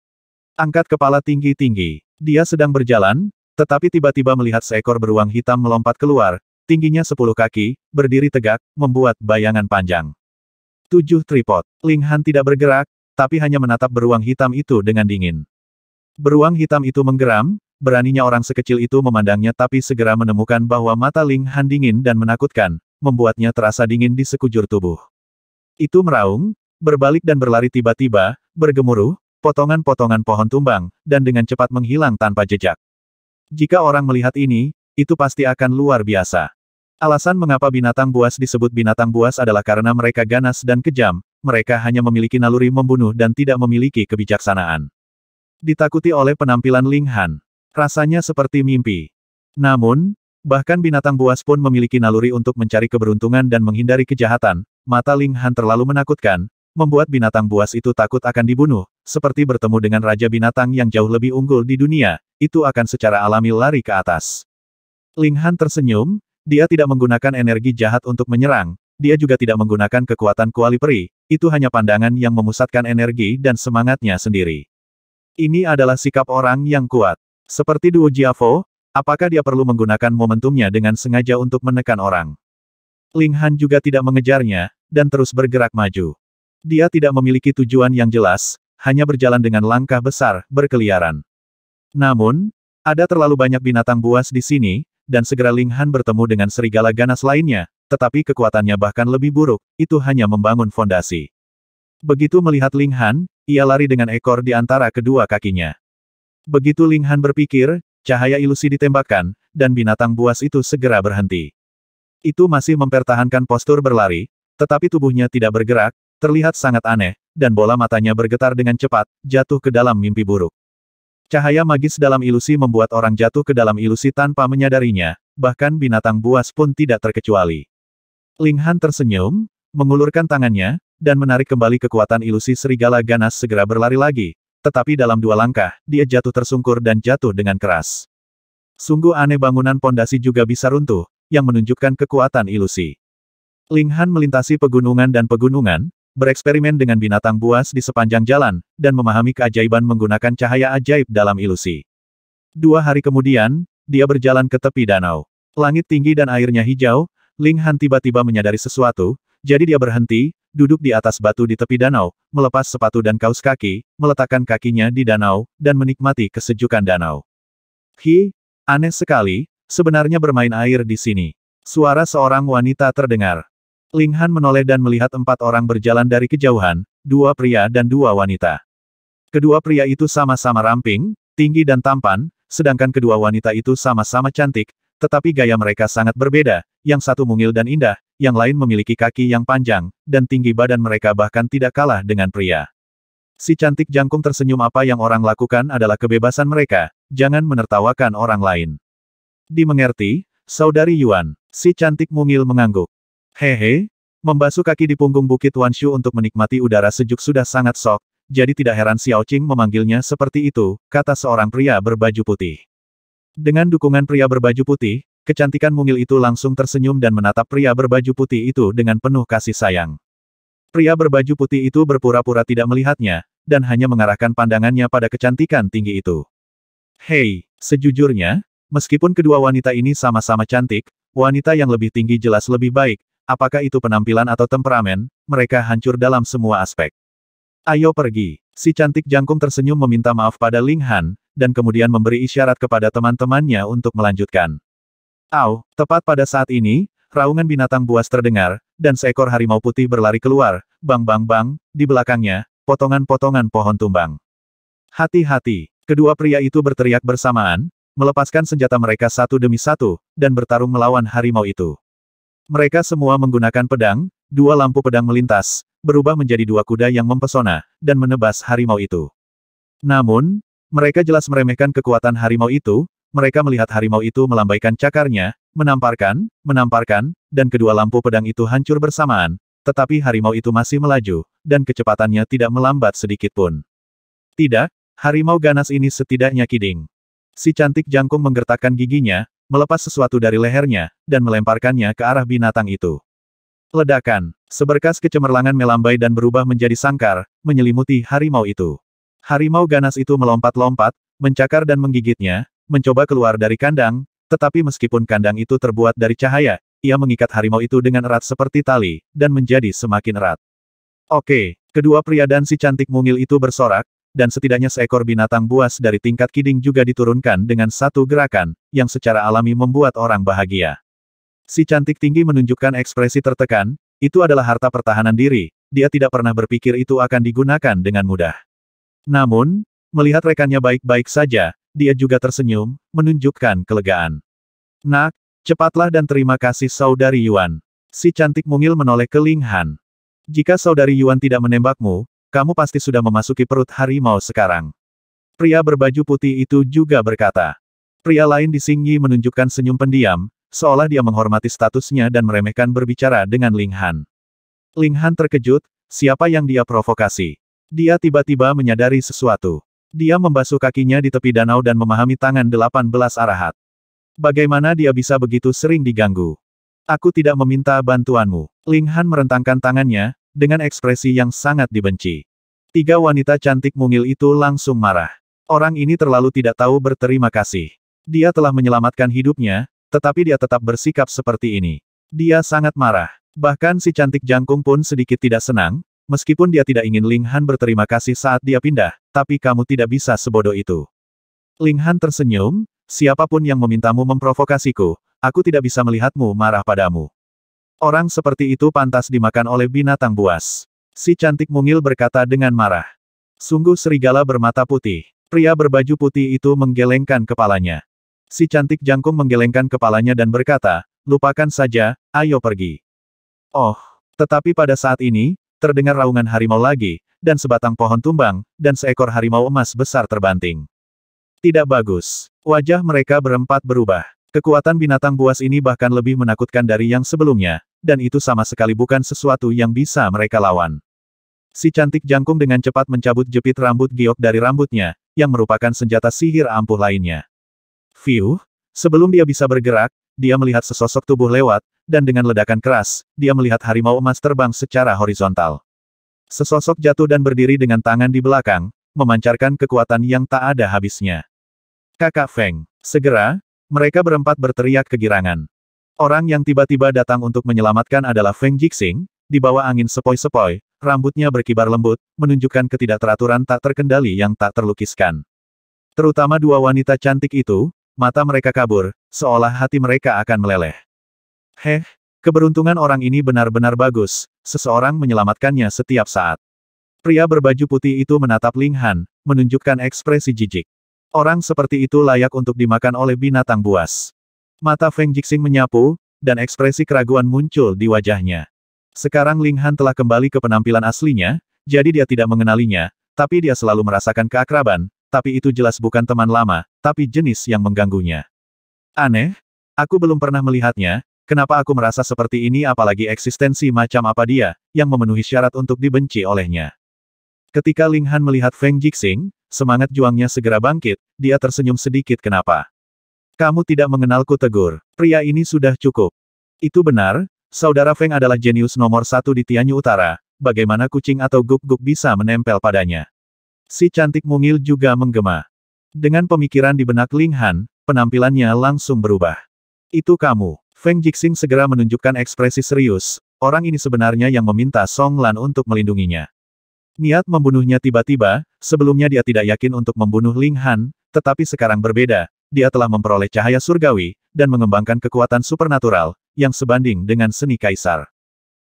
Angkat kepala tinggi-tinggi. Dia sedang berjalan, tetapi tiba-tiba melihat seekor beruang hitam melompat keluar, tingginya sepuluh kaki, berdiri tegak, membuat bayangan panjang. Tujuh tripod. Ling Han tidak bergerak, tapi hanya menatap beruang hitam itu dengan dingin. Beruang hitam itu menggeram, beraninya orang sekecil itu memandangnya tapi segera menemukan bahwa mata Ling Han dingin dan menakutkan, membuatnya terasa dingin di sekujur tubuh. Itu meraung, berbalik dan berlari tiba-tiba, bergemuruh, potongan-potongan pohon tumbang, dan dengan cepat menghilang tanpa jejak. Jika orang melihat ini, itu pasti akan luar biasa. Alasan mengapa binatang buas disebut binatang buas adalah karena mereka ganas dan kejam, mereka hanya memiliki naluri membunuh dan tidak memiliki kebijaksanaan. Ditakuti oleh penampilan Ling Han. Rasanya seperti mimpi. Namun, bahkan binatang buas pun memiliki naluri untuk mencari keberuntungan dan menghindari kejahatan, mata Ling Han terlalu menakutkan, membuat binatang buas itu takut akan dibunuh, seperti bertemu dengan Raja Binatang yang jauh lebih unggul di dunia, itu akan secara alami lari ke atas. Ling Han tersenyum, dia tidak menggunakan energi jahat untuk menyerang, dia juga tidak menggunakan kekuatan kuali peri, itu hanya pandangan yang memusatkan energi dan semangatnya sendiri. Ini adalah sikap orang yang kuat. Seperti Duo Jiafo, apakah dia perlu menggunakan momentumnya dengan sengaja untuk menekan orang? Ling Han juga tidak mengejarnya, dan terus bergerak maju. Dia tidak memiliki tujuan yang jelas, hanya berjalan dengan langkah besar, berkeliaran. Namun, ada terlalu banyak binatang buas di sini, dan segera Ling Han bertemu dengan serigala ganas lainnya, tetapi kekuatannya bahkan lebih buruk, itu hanya membangun fondasi. Begitu melihat Ling Han, ia lari dengan ekor di antara kedua kakinya. Begitu Ling Han berpikir, cahaya ilusi ditembakkan, dan binatang buas itu segera berhenti. Itu masih mempertahankan postur berlari, tetapi tubuhnya tidak bergerak, terlihat sangat aneh, dan bola matanya bergetar dengan cepat, jatuh ke dalam mimpi buruk. Cahaya magis dalam ilusi membuat orang jatuh ke dalam ilusi tanpa menyadarinya, bahkan binatang buas pun tidak terkecuali. Ling Han tersenyum, mengulurkan tangannya, dan menarik kembali kekuatan ilusi serigala ganas segera berlari lagi, tetapi dalam dua langkah, dia jatuh tersungkur dan jatuh dengan keras. Sungguh aneh bangunan pondasi juga bisa runtuh, yang menunjukkan kekuatan ilusi. Ling Han melintasi pegunungan dan pegunungan, bereksperimen dengan binatang buas di sepanjang jalan, dan memahami keajaiban menggunakan cahaya ajaib dalam ilusi. Dua hari kemudian, dia berjalan ke tepi danau. Langit tinggi dan airnya hijau, Ling Han tiba-tiba menyadari sesuatu, jadi dia berhenti, duduk di atas batu di tepi danau, melepas sepatu dan kaos kaki, meletakkan kakinya di danau, dan menikmati kesejukan danau. Hi, aneh sekali, sebenarnya bermain air di sini. Suara seorang wanita terdengar. Ling Han menoleh dan melihat empat orang berjalan dari kejauhan, dua pria dan dua wanita. Kedua pria itu sama-sama ramping, tinggi dan tampan, sedangkan kedua wanita itu sama-sama cantik, tetapi gaya mereka sangat berbeda, yang satu mungil dan indah, yang lain memiliki kaki yang panjang, dan tinggi badan mereka bahkan tidak kalah dengan pria. Si cantik jangkung tersenyum apa yang orang lakukan adalah kebebasan mereka, jangan menertawakan orang lain. Dimengerti, Saudari Yuan, si cantik mungil mengangguk. Hehe, membasuh kaki di punggung bukit Wanshu untuk menikmati udara sejuk sudah sangat sok, jadi tidak heran Xiao Qing memanggilnya seperti itu, kata seorang pria berbaju putih. Dengan dukungan pria berbaju putih, kecantikan mungil itu langsung tersenyum dan menatap pria berbaju putih itu dengan penuh kasih sayang. Pria berbaju putih itu berpura-pura tidak melihatnya, dan hanya mengarahkan pandangannya pada kecantikan tinggi itu. Hei, sejujurnya, meskipun kedua wanita ini sama-sama cantik, wanita yang lebih tinggi jelas lebih baik, Apakah itu penampilan atau temperamen, mereka hancur dalam semua aspek. Ayo pergi. Si cantik jangkung tersenyum meminta maaf pada Ling Han, dan kemudian memberi isyarat kepada teman-temannya untuk melanjutkan. Au, tepat pada saat ini, raungan binatang buas terdengar, dan seekor harimau putih berlari keluar, bang-bang-bang, di belakangnya, potongan-potongan pohon tumbang. Hati-hati, kedua pria itu berteriak bersamaan, melepaskan senjata mereka satu demi satu, dan bertarung melawan harimau itu. Mereka semua menggunakan pedang, dua lampu pedang melintas, berubah menjadi dua kuda yang mempesona, dan menebas harimau itu. Namun, mereka jelas meremehkan kekuatan harimau itu, mereka melihat harimau itu melambaikan cakarnya, menamparkan, menamparkan, dan kedua lampu pedang itu hancur bersamaan, tetapi harimau itu masih melaju, dan kecepatannya tidak melambat sedikit pun. Tidak, harimau ganas ini setidaknya kiding. Si cantik jangkung menggertakkan giginya, melepas sesuatu dari lehernya, dan melemparkannya ke arah binatang itu. Ledakan, seberkas kecemerlangan melambai dan berubah menjadi sangkar, menyelimuti harimau itu. Harimau ganas itu melompat-lompat, mencakar dan menggigitnya, mencoba keluar dari kandang, tetapi meskipun kandang itu terbuat dari cahaya, ia mengikat harimau itu dengan erat seperti tali, dan menjadi semakin erat. Oke, kedua pria dan si cantik mungil itu bersorak, dan setidaknya seekor binatang buas dari tingkat kiding juga diturunkan dengan satu gerakan, yang secara alami membuat orang bahagia. Si cantik tinggi menunjukkan ekspresi tertekan, itu adalah harta pertahanan diri, dia tidak pernah berpikir itu akan digunakan dengan mudah. Namun, melihat rekannya baik-baik saja, dia juga tersenyum, menunjukkan kelegaan. Nak, cepatlah dan terima kasih saudari Yuan. Si cantik mungil menoleh ke Ling Han. Jika saudari Yuan tidak menembakmu, kamu pasti sudah memasuki perut harimau sekarang. Pria berbaju putih itu juga berkata. Pria lain di Singyi menunjukkan senyum pendiam, seolah dia menghormati statusnya dan meremehkan berbicara dengan Ling Han. Ling Han terkejut, siapa yang dia provokasi. Dia tiba-tiba menyadari sesuatu. Dia membasuh kakinya di tepi danau dan memahami tangan delapan belas arahat. Bagaimana dia bisa begitu sering diganggu? Aku tidak meminta bantuanmu. Ling Han merentangkan tangannya, dengan ekspresi yang sangat dibenci. Tiga wanita cantik mungil itu langsung marah. Orang ini terlalu tidak tahu berterima kasih. Dia telah menyelamatkan hidupnya, tetapi dia tetap bersikap seperti ini. Dia sangat marah. Bahkan si cantik jangkung pun sedikit tidak senang, meskipun dia tidak ingin Ling Han berterima kasih saat dia pindah, tapi kamu tidak bisa sebodoh itu. Ling Han tersenyum, siapapun yang memintamu memprovokasiku, aku tidak bisa melihatmu marah padamu. Orang seperti itu pantas dimakan oleh binatang buas. Si cantik mungil berkata dengan marah. Sungguh serigala bermata putih. Pria berbaju putih itu menggelengkan kepalanya. Si cantik jangkung menggelengkan kepalanya dan berkata, lupakan saja, ayo pergi. Oh, tetapi pada saat ini, terdengar raungan harimau lagi, dan sebatang pohon tumbang, dan seekor harimau emas besar terbanting. Tidak bagus. Wajah mereka berempat berubah. Kekuatan binatang buas ini bahkan lebih menakutkan dari yang sebelumnya, dan itu sama sekali bukan sesuatu yang bisa mereka lawan. Si cantik jangkung dengan cepat mencabut jepit rambut giok dari rambutnya, yang merupakan senjata sihir ampuh lainnya. Fiu, sebelum dia bisa bergerak, dia melihat sesosok tubuh lewat, dan dengan ledakan keras, dia melihat harimau emas terbang secara horizontal. Sesosok jatuh dan berdiri dengan tangan di belakang, memancarkan kekuatan yang tak ada habisnya. Kakak Feng. Segera, mereka berempat berteriak kegirangan. Orang yang tiba-tiba datang untuk menyelamatkan adalah Feng Jixing, di bawah angin sepoi-sepoi, rambutnya berkibar lembut, menunjukkan ketidakteraturan tak terkendali yang tak terlukiskan. Terutama dua wanita cantik itu, mata mereka kabur, seolah hati mereka akan meleleh. Heh, keberuntungan orang ini benar-benar bagus, seseorang menyelamatkannya setiap saat. Pria berbaju putih itu menatap Ling Han, menunjukkan ekspresi jijik. Orang seperti itu layak untuk dimakan oleh binatang buas. Mata Feng Jixing menyapu, dan ekspresi keraguan muncul di wajahnya. Sekarang Ling Han telah kembali ke penampilan aslinya, jadi dia tidak mengenalinya, tapi dia selalu merasakan keakraban, tapi itu jelas bukan teman lama, tapi jenis yang mengganggunya. Aneh? Aku belum pernah melihatnya, kenapa aku merasa seperti ini apalagi eksistensi macam apa dia, yang memenuhi syarat untuk dibenci olehnya. Ketika Ling Han melihat Feng Jixing, semangat juangnya segera bangkit, dia tersenyum sedikit kenapa. Kamu tidak mengenalku tegur. Pria ini sudah cukup. Itu benar, saudara Feng adalah jenius nomor satu di Tianyu Utara. Bagaimana kucing atau guk-guk bisa menempel padanya? Si cantik mungil juga menggema. Dengan pemikiran di benak Ling Han, penampilannya langsung berubah. Itu kamu. Feng Jixing segera menunjukkan ekspresi serius, orang ini sebenarnya yang meminta Song Lan untuk melindunginya. Niat membunuhnya tiba-tiba, sebelumnya dia tidak yakin untuk membunuh Ling Han, tetapi sekarang berbeda, dia telah memperoleh cahaya surgawi, dan mengembangkan kekuatan supernatural, yang sebanding dengan seni kaisar.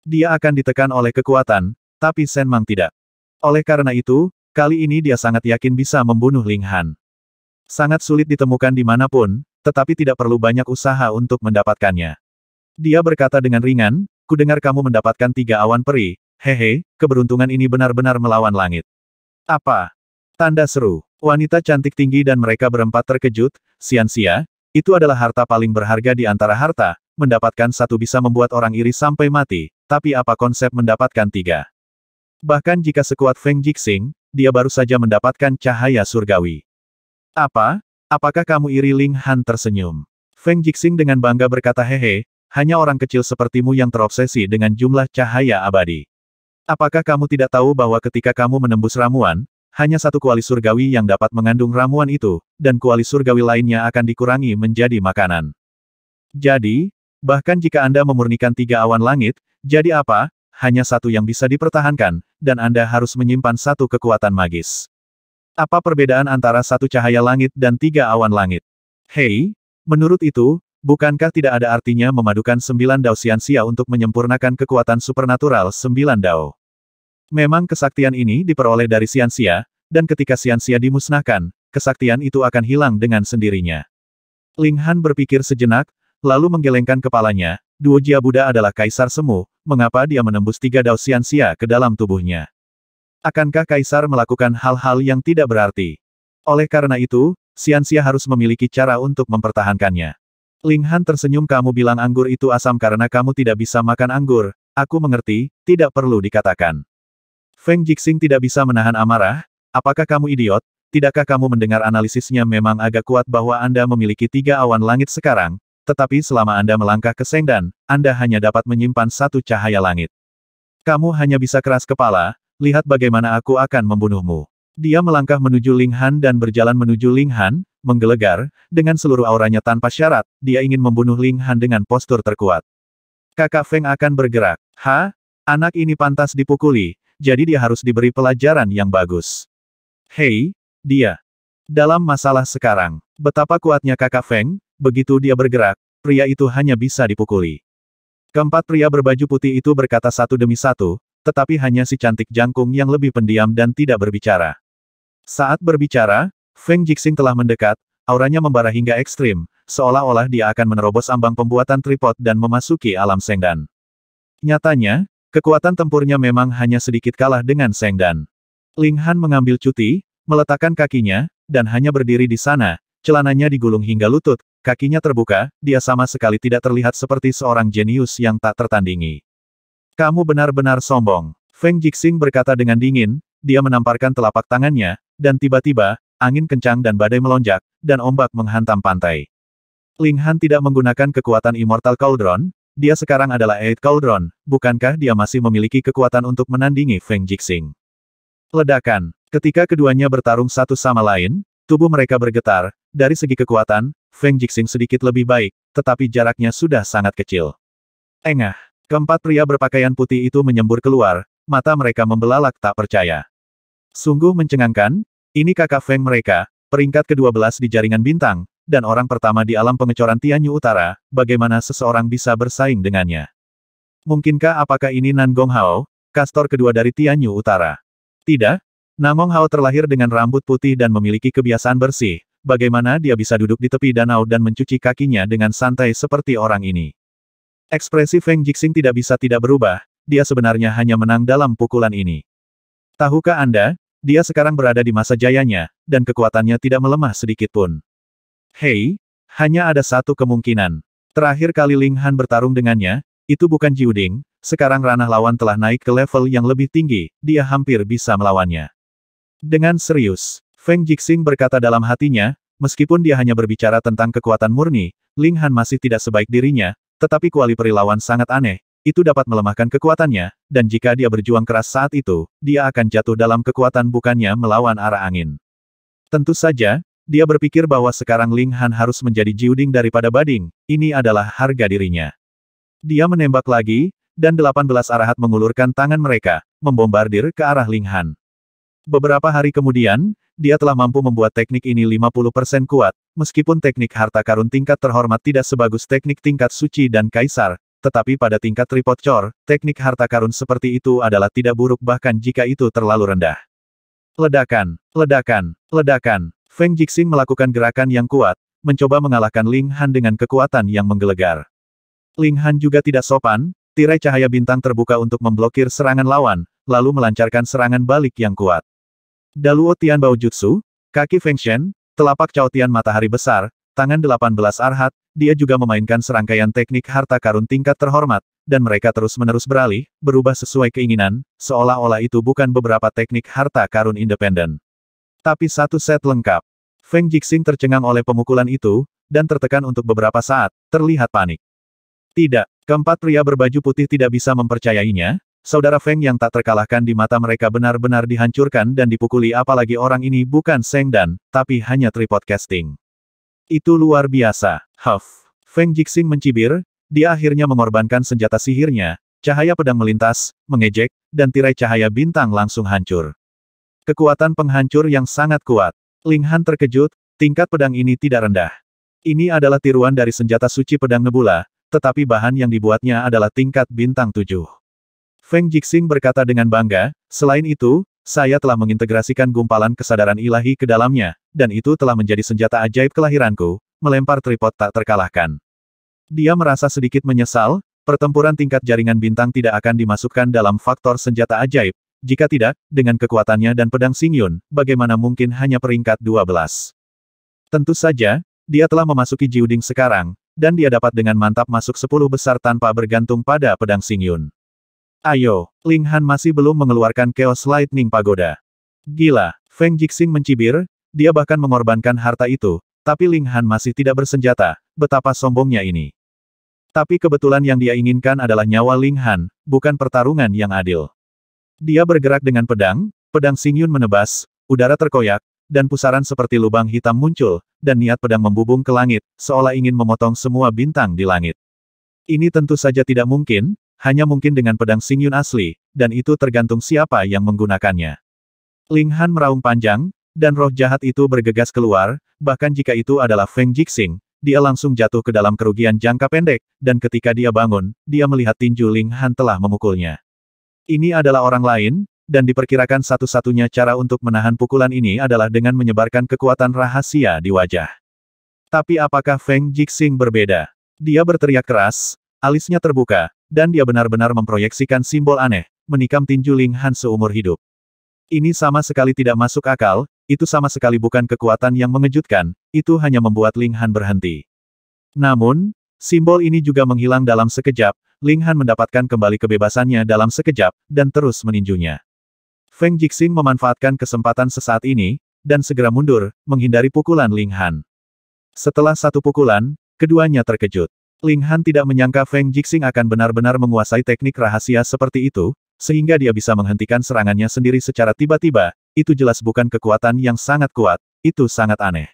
Dia akan ditekan oleh kekuatan, tapi Sen Mang tidak. Oleh karena itu, kali ini dia sangat yakin bisa membunuh Ling Han. Sangat sulit ditemukan di dimanapun, tetapi tidak perlu banyak usaha untuk mendapatkannya. Dia berkata dengan ringan, kudengar kamu mendapatkan tiga awan peri, Hehe, keberuntungan ini benar-benar melawan langit. Apa? Tanda seru. Wanita cantik tinggi dan mereka berempat terkejut, Siansia, itu adalah harta paling berharga di antara harta, mendapatkan satu bisa membuat orang iri sampai mati, tapi apa konsep mendapatkan tiga? Bahkan jika sekuat Feng Jixing, dia baru saja mendapatkan cahaya surgawi. Apa? Apakah kamu iri Ling Han tersenyum? Feng Jixing dengan bangga berkata hehe, hanya orang kecil sepertimu yang terobsesi dengan jumlah cahaya abadi. Apakah kamu tidak tahu bahwa ketika kamu menembus ramuan, hanya satu kuali surgawi yang dapat mengandung ramuan itu, dan kuali surgawi lainnya akan dikurangi menjadi makanan. Jadi, bahkan jika Anda memurnikan tiga awan langit, jadi apa? Hanya satu yang bisa dipertahankan, dan Anda harus menyimpan satu kekuatan magis. Apa perbedaan antara satu cahaya langit dan tiga awan langit? Hei, menurut itu, Bukankah tidak ada artinya memadukan sembilan Dao siansia untuk menyempurnakan kekuatan supernatural sembilan Dao? Memang kesaktian ini diperoleh dari Siansia, dan ketika Siansia dimusnahkan, kesaktian itu akan hilang dengan sendirinya. Ling Han berpikir sejenak, lalu menggelengkan kepalanya, Duo Jia Buddha adalah kaisar semu, mengapa dia menembus tiga dao Siansia ke dalam tubuhnya? Akankah kaisar melakukan hal-hal yang tidak berarti? Oleh karena itu, Siansia harus memiliki cara untuk mempertahankannya. Ling Han tersenyum kamu bilang anggur itu asam karena kamu tidak bisa makan anggur, aku mengerti, tidak perlu dikatakan. Feng Jixing tidak bisa menahan amarah, apakah kamu idiot, tidakkah kamu mendengar analisisnya memang agak kuat bahwa Anda memiliki tiga awan langit sekarang, tetapi selama Anda melangkah ke Sengdan, Anda hanya dapat menyimpan satu cahaya langit. Kamu hanya bisa keras kepala, lihat bagaimana aku akan membunuhmu. Dia melangkah menuju Ling Han dan berjalan menuju Ling Han, menggelegar, dengan seluruh auranya tanpa syarat, dia ingin membunuh Ling Han dengan postur terkuat. Kakak Feng akan bergerak. Ha? Anak ini pantas dipukuli, jadi dia harus diberi pelajaran yang bagus. Hei, dia. Dalam masalah sekarang, betapa kuatnya kakak Feng, begitu dia bergerak, pria itu hanya bisa dipukuli. Keempat pria berbaju putih itu berkata satu demi satu, tetapi hanya si cantik jangkung yang lebih pendiam dan tidak berbicara. Saat berbicara, Feng Jixing telah mendekat, auranya membara hingga ekstrim, seolah-olah dia akan menerobos ambang pembuatan tripod dan memasuki alam sengdan. Nyatanya, Kekuatan tempurnya memang hanya sedikit kalah dengan Seng Dan. Ling Han mengambil cuti, meletakkan kakinya, dan hanya berdiri di sana, celananya digulung hingga lutut, kakinya terbuka, dia sama sekali tidak terlihat seperti seorang jenius yang tak tertandingi. Kamu benar-benar sombong. Feng Jixing berkata dengan dingin, dia menamparkan telapak tangannya, dan tiba-tiba, angin kencang dan badai melonjak, dan ombak menghantam pantai. Ling Han tidak menggunakan kekuatan Immortal Cauldron, dia sekarang adalah Eight Cauldron, bukankah dia masih memiliki kekuatan untuk menandingi Feng Jixing? Ledakan. Ketika keduanya bertarung satu sama lain, tubuh mereka bergetar, dari segi kekuatan, Feng Jixing sedikit lebih baik, tetapi jaraknya sudah sangat kecil. Engah. Keempat pria berpakaian putih itu menyembur keluar, mata mereka membelalak tak percaya. Sungguh mencengangkan, ini kakak Feng mereka, peringkat ke-12 di jaringan bintang, dan orang pertama di alam pengecoran Tianyu Utara, bagaimana seseorang bisa bersaing dengannya? Mungkinkah apakah ini Nan Hao, kastor kedua dari Tianyu Utara? Tidak, Nan Hao terlahir dengan rambut putih dan memiliki kebiasaan bersih, bagaimana dia bisa duduk di tepi danau dan mencuci kakinya dengan santai seperti orang ini. Ekspresi Feng Jixing tidak bisa tidak berubah, dia sebenarnya hanya menang dalam pukulan ini. Tahukah Anda, dia sekarang berada di masa jayanya, dan kekuatannya tidak melemah sedikit pun. Hei, hanya ada satu kemungkinan. Terakhir kali Ling Han bertarung dengannya, itu bukan Jiuding, sekarang ranah lawan telah naik ke level yang lebih tinggi, dia hampir bisa melawannya. Dengan serius, Feng Jixing berkata dalam hatinya, meskipun dia hanya berbicara tentang kekuatan murni, Ling Han masih tidak sebaik dirinya, tetapi kuali perilawan sangat aneh, itu dapat melemahkan kekuatannya, dan jika dia berjuang keras saat itu, dia akan jatuh dalam kekuatan bukannya melawan arah angin. Tentu saja, dia berpikir bahwa sekarang Ling Han harus menjadi Jiuding daripada Bading, ini adalah harga dirinya. Dia menembak lagi, dan 18 arahat mengulurkan tangan mereka, membombardir ke arah Ling Han. Beberapa hari kemudian, dia telah mampu membuat teknik ini 50% kuat, meskipun teknik harta karun tingkat terhormat tidak sebagus teknik tingkat suci dan kaisar, tetapi pada tingkat tripod cor, teknik harta karun seperti itu adalah tidak buruk bahkan jika itu terlalu rendah. Ledakan, ledakan, ledakan. Feng Jixing melakukan gerakan yang kuat, mencoba mengalahkan Ling Han dengan kekuatan yang menggelegar. Ling Han juga tidak sopan, tirai cahaya bintang terbuka untuk memblokir serangan lawan, lalu melancarkan serangan balik yang kuat. Daluo Tianbao Jutsu, kaki Feng Shen, telapak Tian matahari besar, tangan 18 arhat, dia juga memainkan serangkaian teknik harta karun tingkat terhormat, dan mereka terus-menerus beralih, berubah sesuai keinginan, seolah-olah itu bukan beberapa teknik harta karun independen. Tapi satu set lengkap. Feng Jixing tercengang oleh pemukulan itu, dan tertekan untuk beberapa saat, terlihat panik. Tidak, keempat pria berbaju putih tidak bisa mempercayainya, saudara Feng yang tak terkalahkan di mata mereka benar-benar dihancurkan dan dipukuli apalagi orang ini bukan Seng Dan, tapi hanya tripod casting. Itu luar biasa, Huff. Feng Jixing mencibir, dia akhirnya mengorbankan senjata sihirnya, cahaya pedang melintas, mengejek, dan tirai cahaya bintang langsung hancur. Kekuatan penghancur yang sangat kuat. Ling Han terkejut, tingkat pedang ini tidak rendah. Ini adalah tiruan dari senjata suci pedang Nebula, tetapi bahan yang dibuatnya adalah tingkat bintang tujuh. Feng Jixing berkata dengan bangga, selain itu, saya telah mengintegrasikan gumpalan kesadaran ilahi ke dalamnya, dan itu telah menjadi senjata ajaib kelahiranku, melempar tripod tak terkalahkan. Dia merasa sedikit menyesal, pertempuran tingkat jaringan bintang tidak akan dimasukkan dalam faktor senjata ajaib, jika tidak, dengan kekuatannya dan pedang Singyun, bagaimana mungkin hanya peringkat 12? Tentu saja, dia telah memasuki Jiuding sekarang, dan dia dapat dengan mantap masuk 10 besar tanpa bergantung pada pedang Singyun. Ayo, Ling Han masih belum mengeluarkan Chaos Lightning Pagoda. Gila, Feng Jixing mencibir, dia bahkan mengorbankan harta itu, tapi Ling Han masih tidak bersenjata, betapa sombongnya ini. Tapi kebetulan yang dia inginkan adalah nyawa Ling Han, bukan pertarungan yang adil. Dia bergerak dengan pedang, pedang Singyun menebas, udara terkoyak, dan pusaran seperti lubang hitam muncul, dan niat pedang membubung ke langit, seolah ingin memotong semua bintang di langit. Ini tentu saja tidak mungkin, hanya mungkin dengan pedang Singyun asli, dan itu tergantung siapa yang menggunakannya. Ling Han meraung panjang, dan roh jahat itu bergegas keluar, bahkan jika itu adalah Feng Jixing, dia langsung jatuh ke dalam kerugian jangka pendek, dan ketika dia bangun, dia melihat tinju Ling Han telah memukulnya. Ini adalah orang lain, dan diperkirakan satu-satunya cara untuk menahan pukulan ini adalah dengan menyebarkan kekuatan rahasia di wajah. Tapi apakah Feng Jixing berbeda? Dia berteriak keras, alisnya terbuka, dan dia benar-benar memproyeksikan simbol aneh, menikam tinju Ling Han seumur hidup. Ini sama sekali tidak masuk akal, itu sama sekali bukan kekuatan yang mengejutkan, itu hanya membuat Ling Han berhenti. Namun, simbol ini juga menghilang dalam sekejap, Ling Han mendapatkan kembali kebebasannya dalam sekejap, dan terus meninjunya. Feng Jixing memanfaatkan kesempatan sesaat ini, dan segera mundur, menghindari pukulan Ling Han. Setelah satu pukulan, keduanya terkejut. Ling Han tidak menyangka Feng Jixing akan benar-benar menguasai teknik rahasia seperti itu, sehingga dia bisa menghentikan serangannya sendiri secara tiba-tiba, itu jelas bukan kekuatan yang sangat kuat, itu sangat aneh.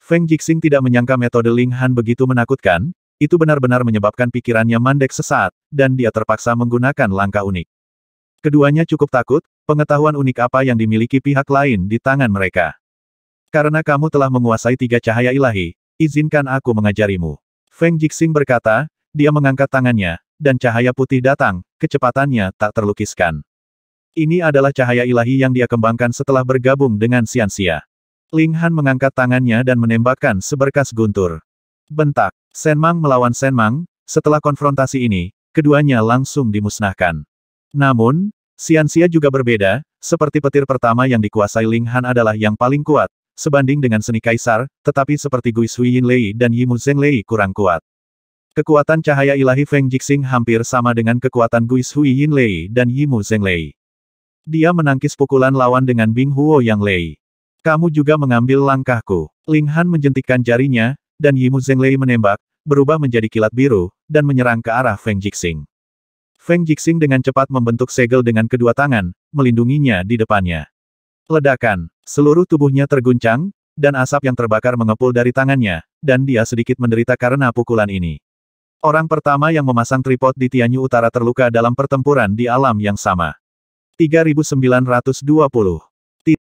Feng Jixing tidak menyangka metode Ling Han begitu menakutkan, itu benar-benar menyebabkan pikirannya mandek sesaat, dan dia terpaksa menggunakan langkah unik. Keduanya cukup takut, pengetahuan unik apa yang dimiliki pihak lain di tangan mereka. Karena kamu telah menguasai tiga cahaya ilahi, izinkan aku mengajarimu. Feng Jixing berkata, dia mengangkat tangannya, dan cahaya putih datang, kecepatannya tak terlukiskan. Ini adalah cahaya ilahi yang dia kembangkan setelah bergabung dengan Xianxia. Ling Han mengangkat tangannya dan menembakkan seberkas guntur. Bentak, Senmang melawan Senmang, setelah konfrontasi ini, keduanya langsung dimusnahkan. Namun, Xianxia juga berbeda, seperti petir pertama yang dikuasai Ling Han adalah yang paling kuat, sebanding dengan seni kaisar, tetapi seperti Gui Sui Yin Lei dan Yimu Zeng Lei kurang kuat. Kekuatan cahaya ilahi Feng Jixing hampir sama dengan kekuatan Gui Sui Yin Lei dan Yimu Zeng Lei. Dia menangkis pukulan lawan dengan Bing Huo Yang Lei. Kamu juga mengambil langkahku. Ling Han menjentikkan jarinya, dan Yimu Zeng Lei menembak, berubah menjadi kilat biru, dan menyerang ke arah Feng Jixing. Feng Jixing dengan cepat membentuk segel dengan kedua tangan, melindunginya di depannya. Ledakan, seluruh tubuhnya terguncang, dan asap yang terbakar mengepul dari tangannya, dan dia sedikit menderita karena pukulan ini. Orang pertama yang memasang tripod di Tianyu Utara terluka dalam pertempuran di alam yang sama. 3920